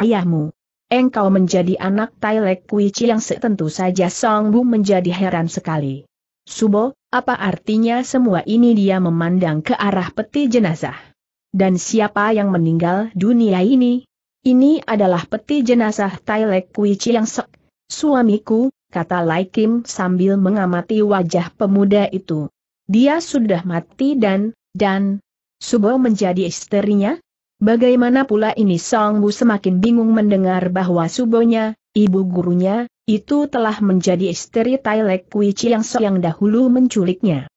Ayahmu. Engkau menjadi anak Tai Lek Kui yang Se tentu saja Song Bu menjadi heran sekali. Subo, apa artinya semua ini dia memandang ke arah peti jenazah? Dan siapa yang meninggal dunia ini? Ini adalah peti jenazah Tailek Kui Chiang Sek, suamiku, kata Lai Kim sambil mengamati wajah pemuda itu. Dia sudah mati dan, dan, Subo menjadi istrinya? Bagaimana pula ini Song Bu semakin bingung mendengar bahwa Subonya, ibu gurunya, itu telah menjadi istri Tai Lek Kui Chiang So yang dahulu menculiknya.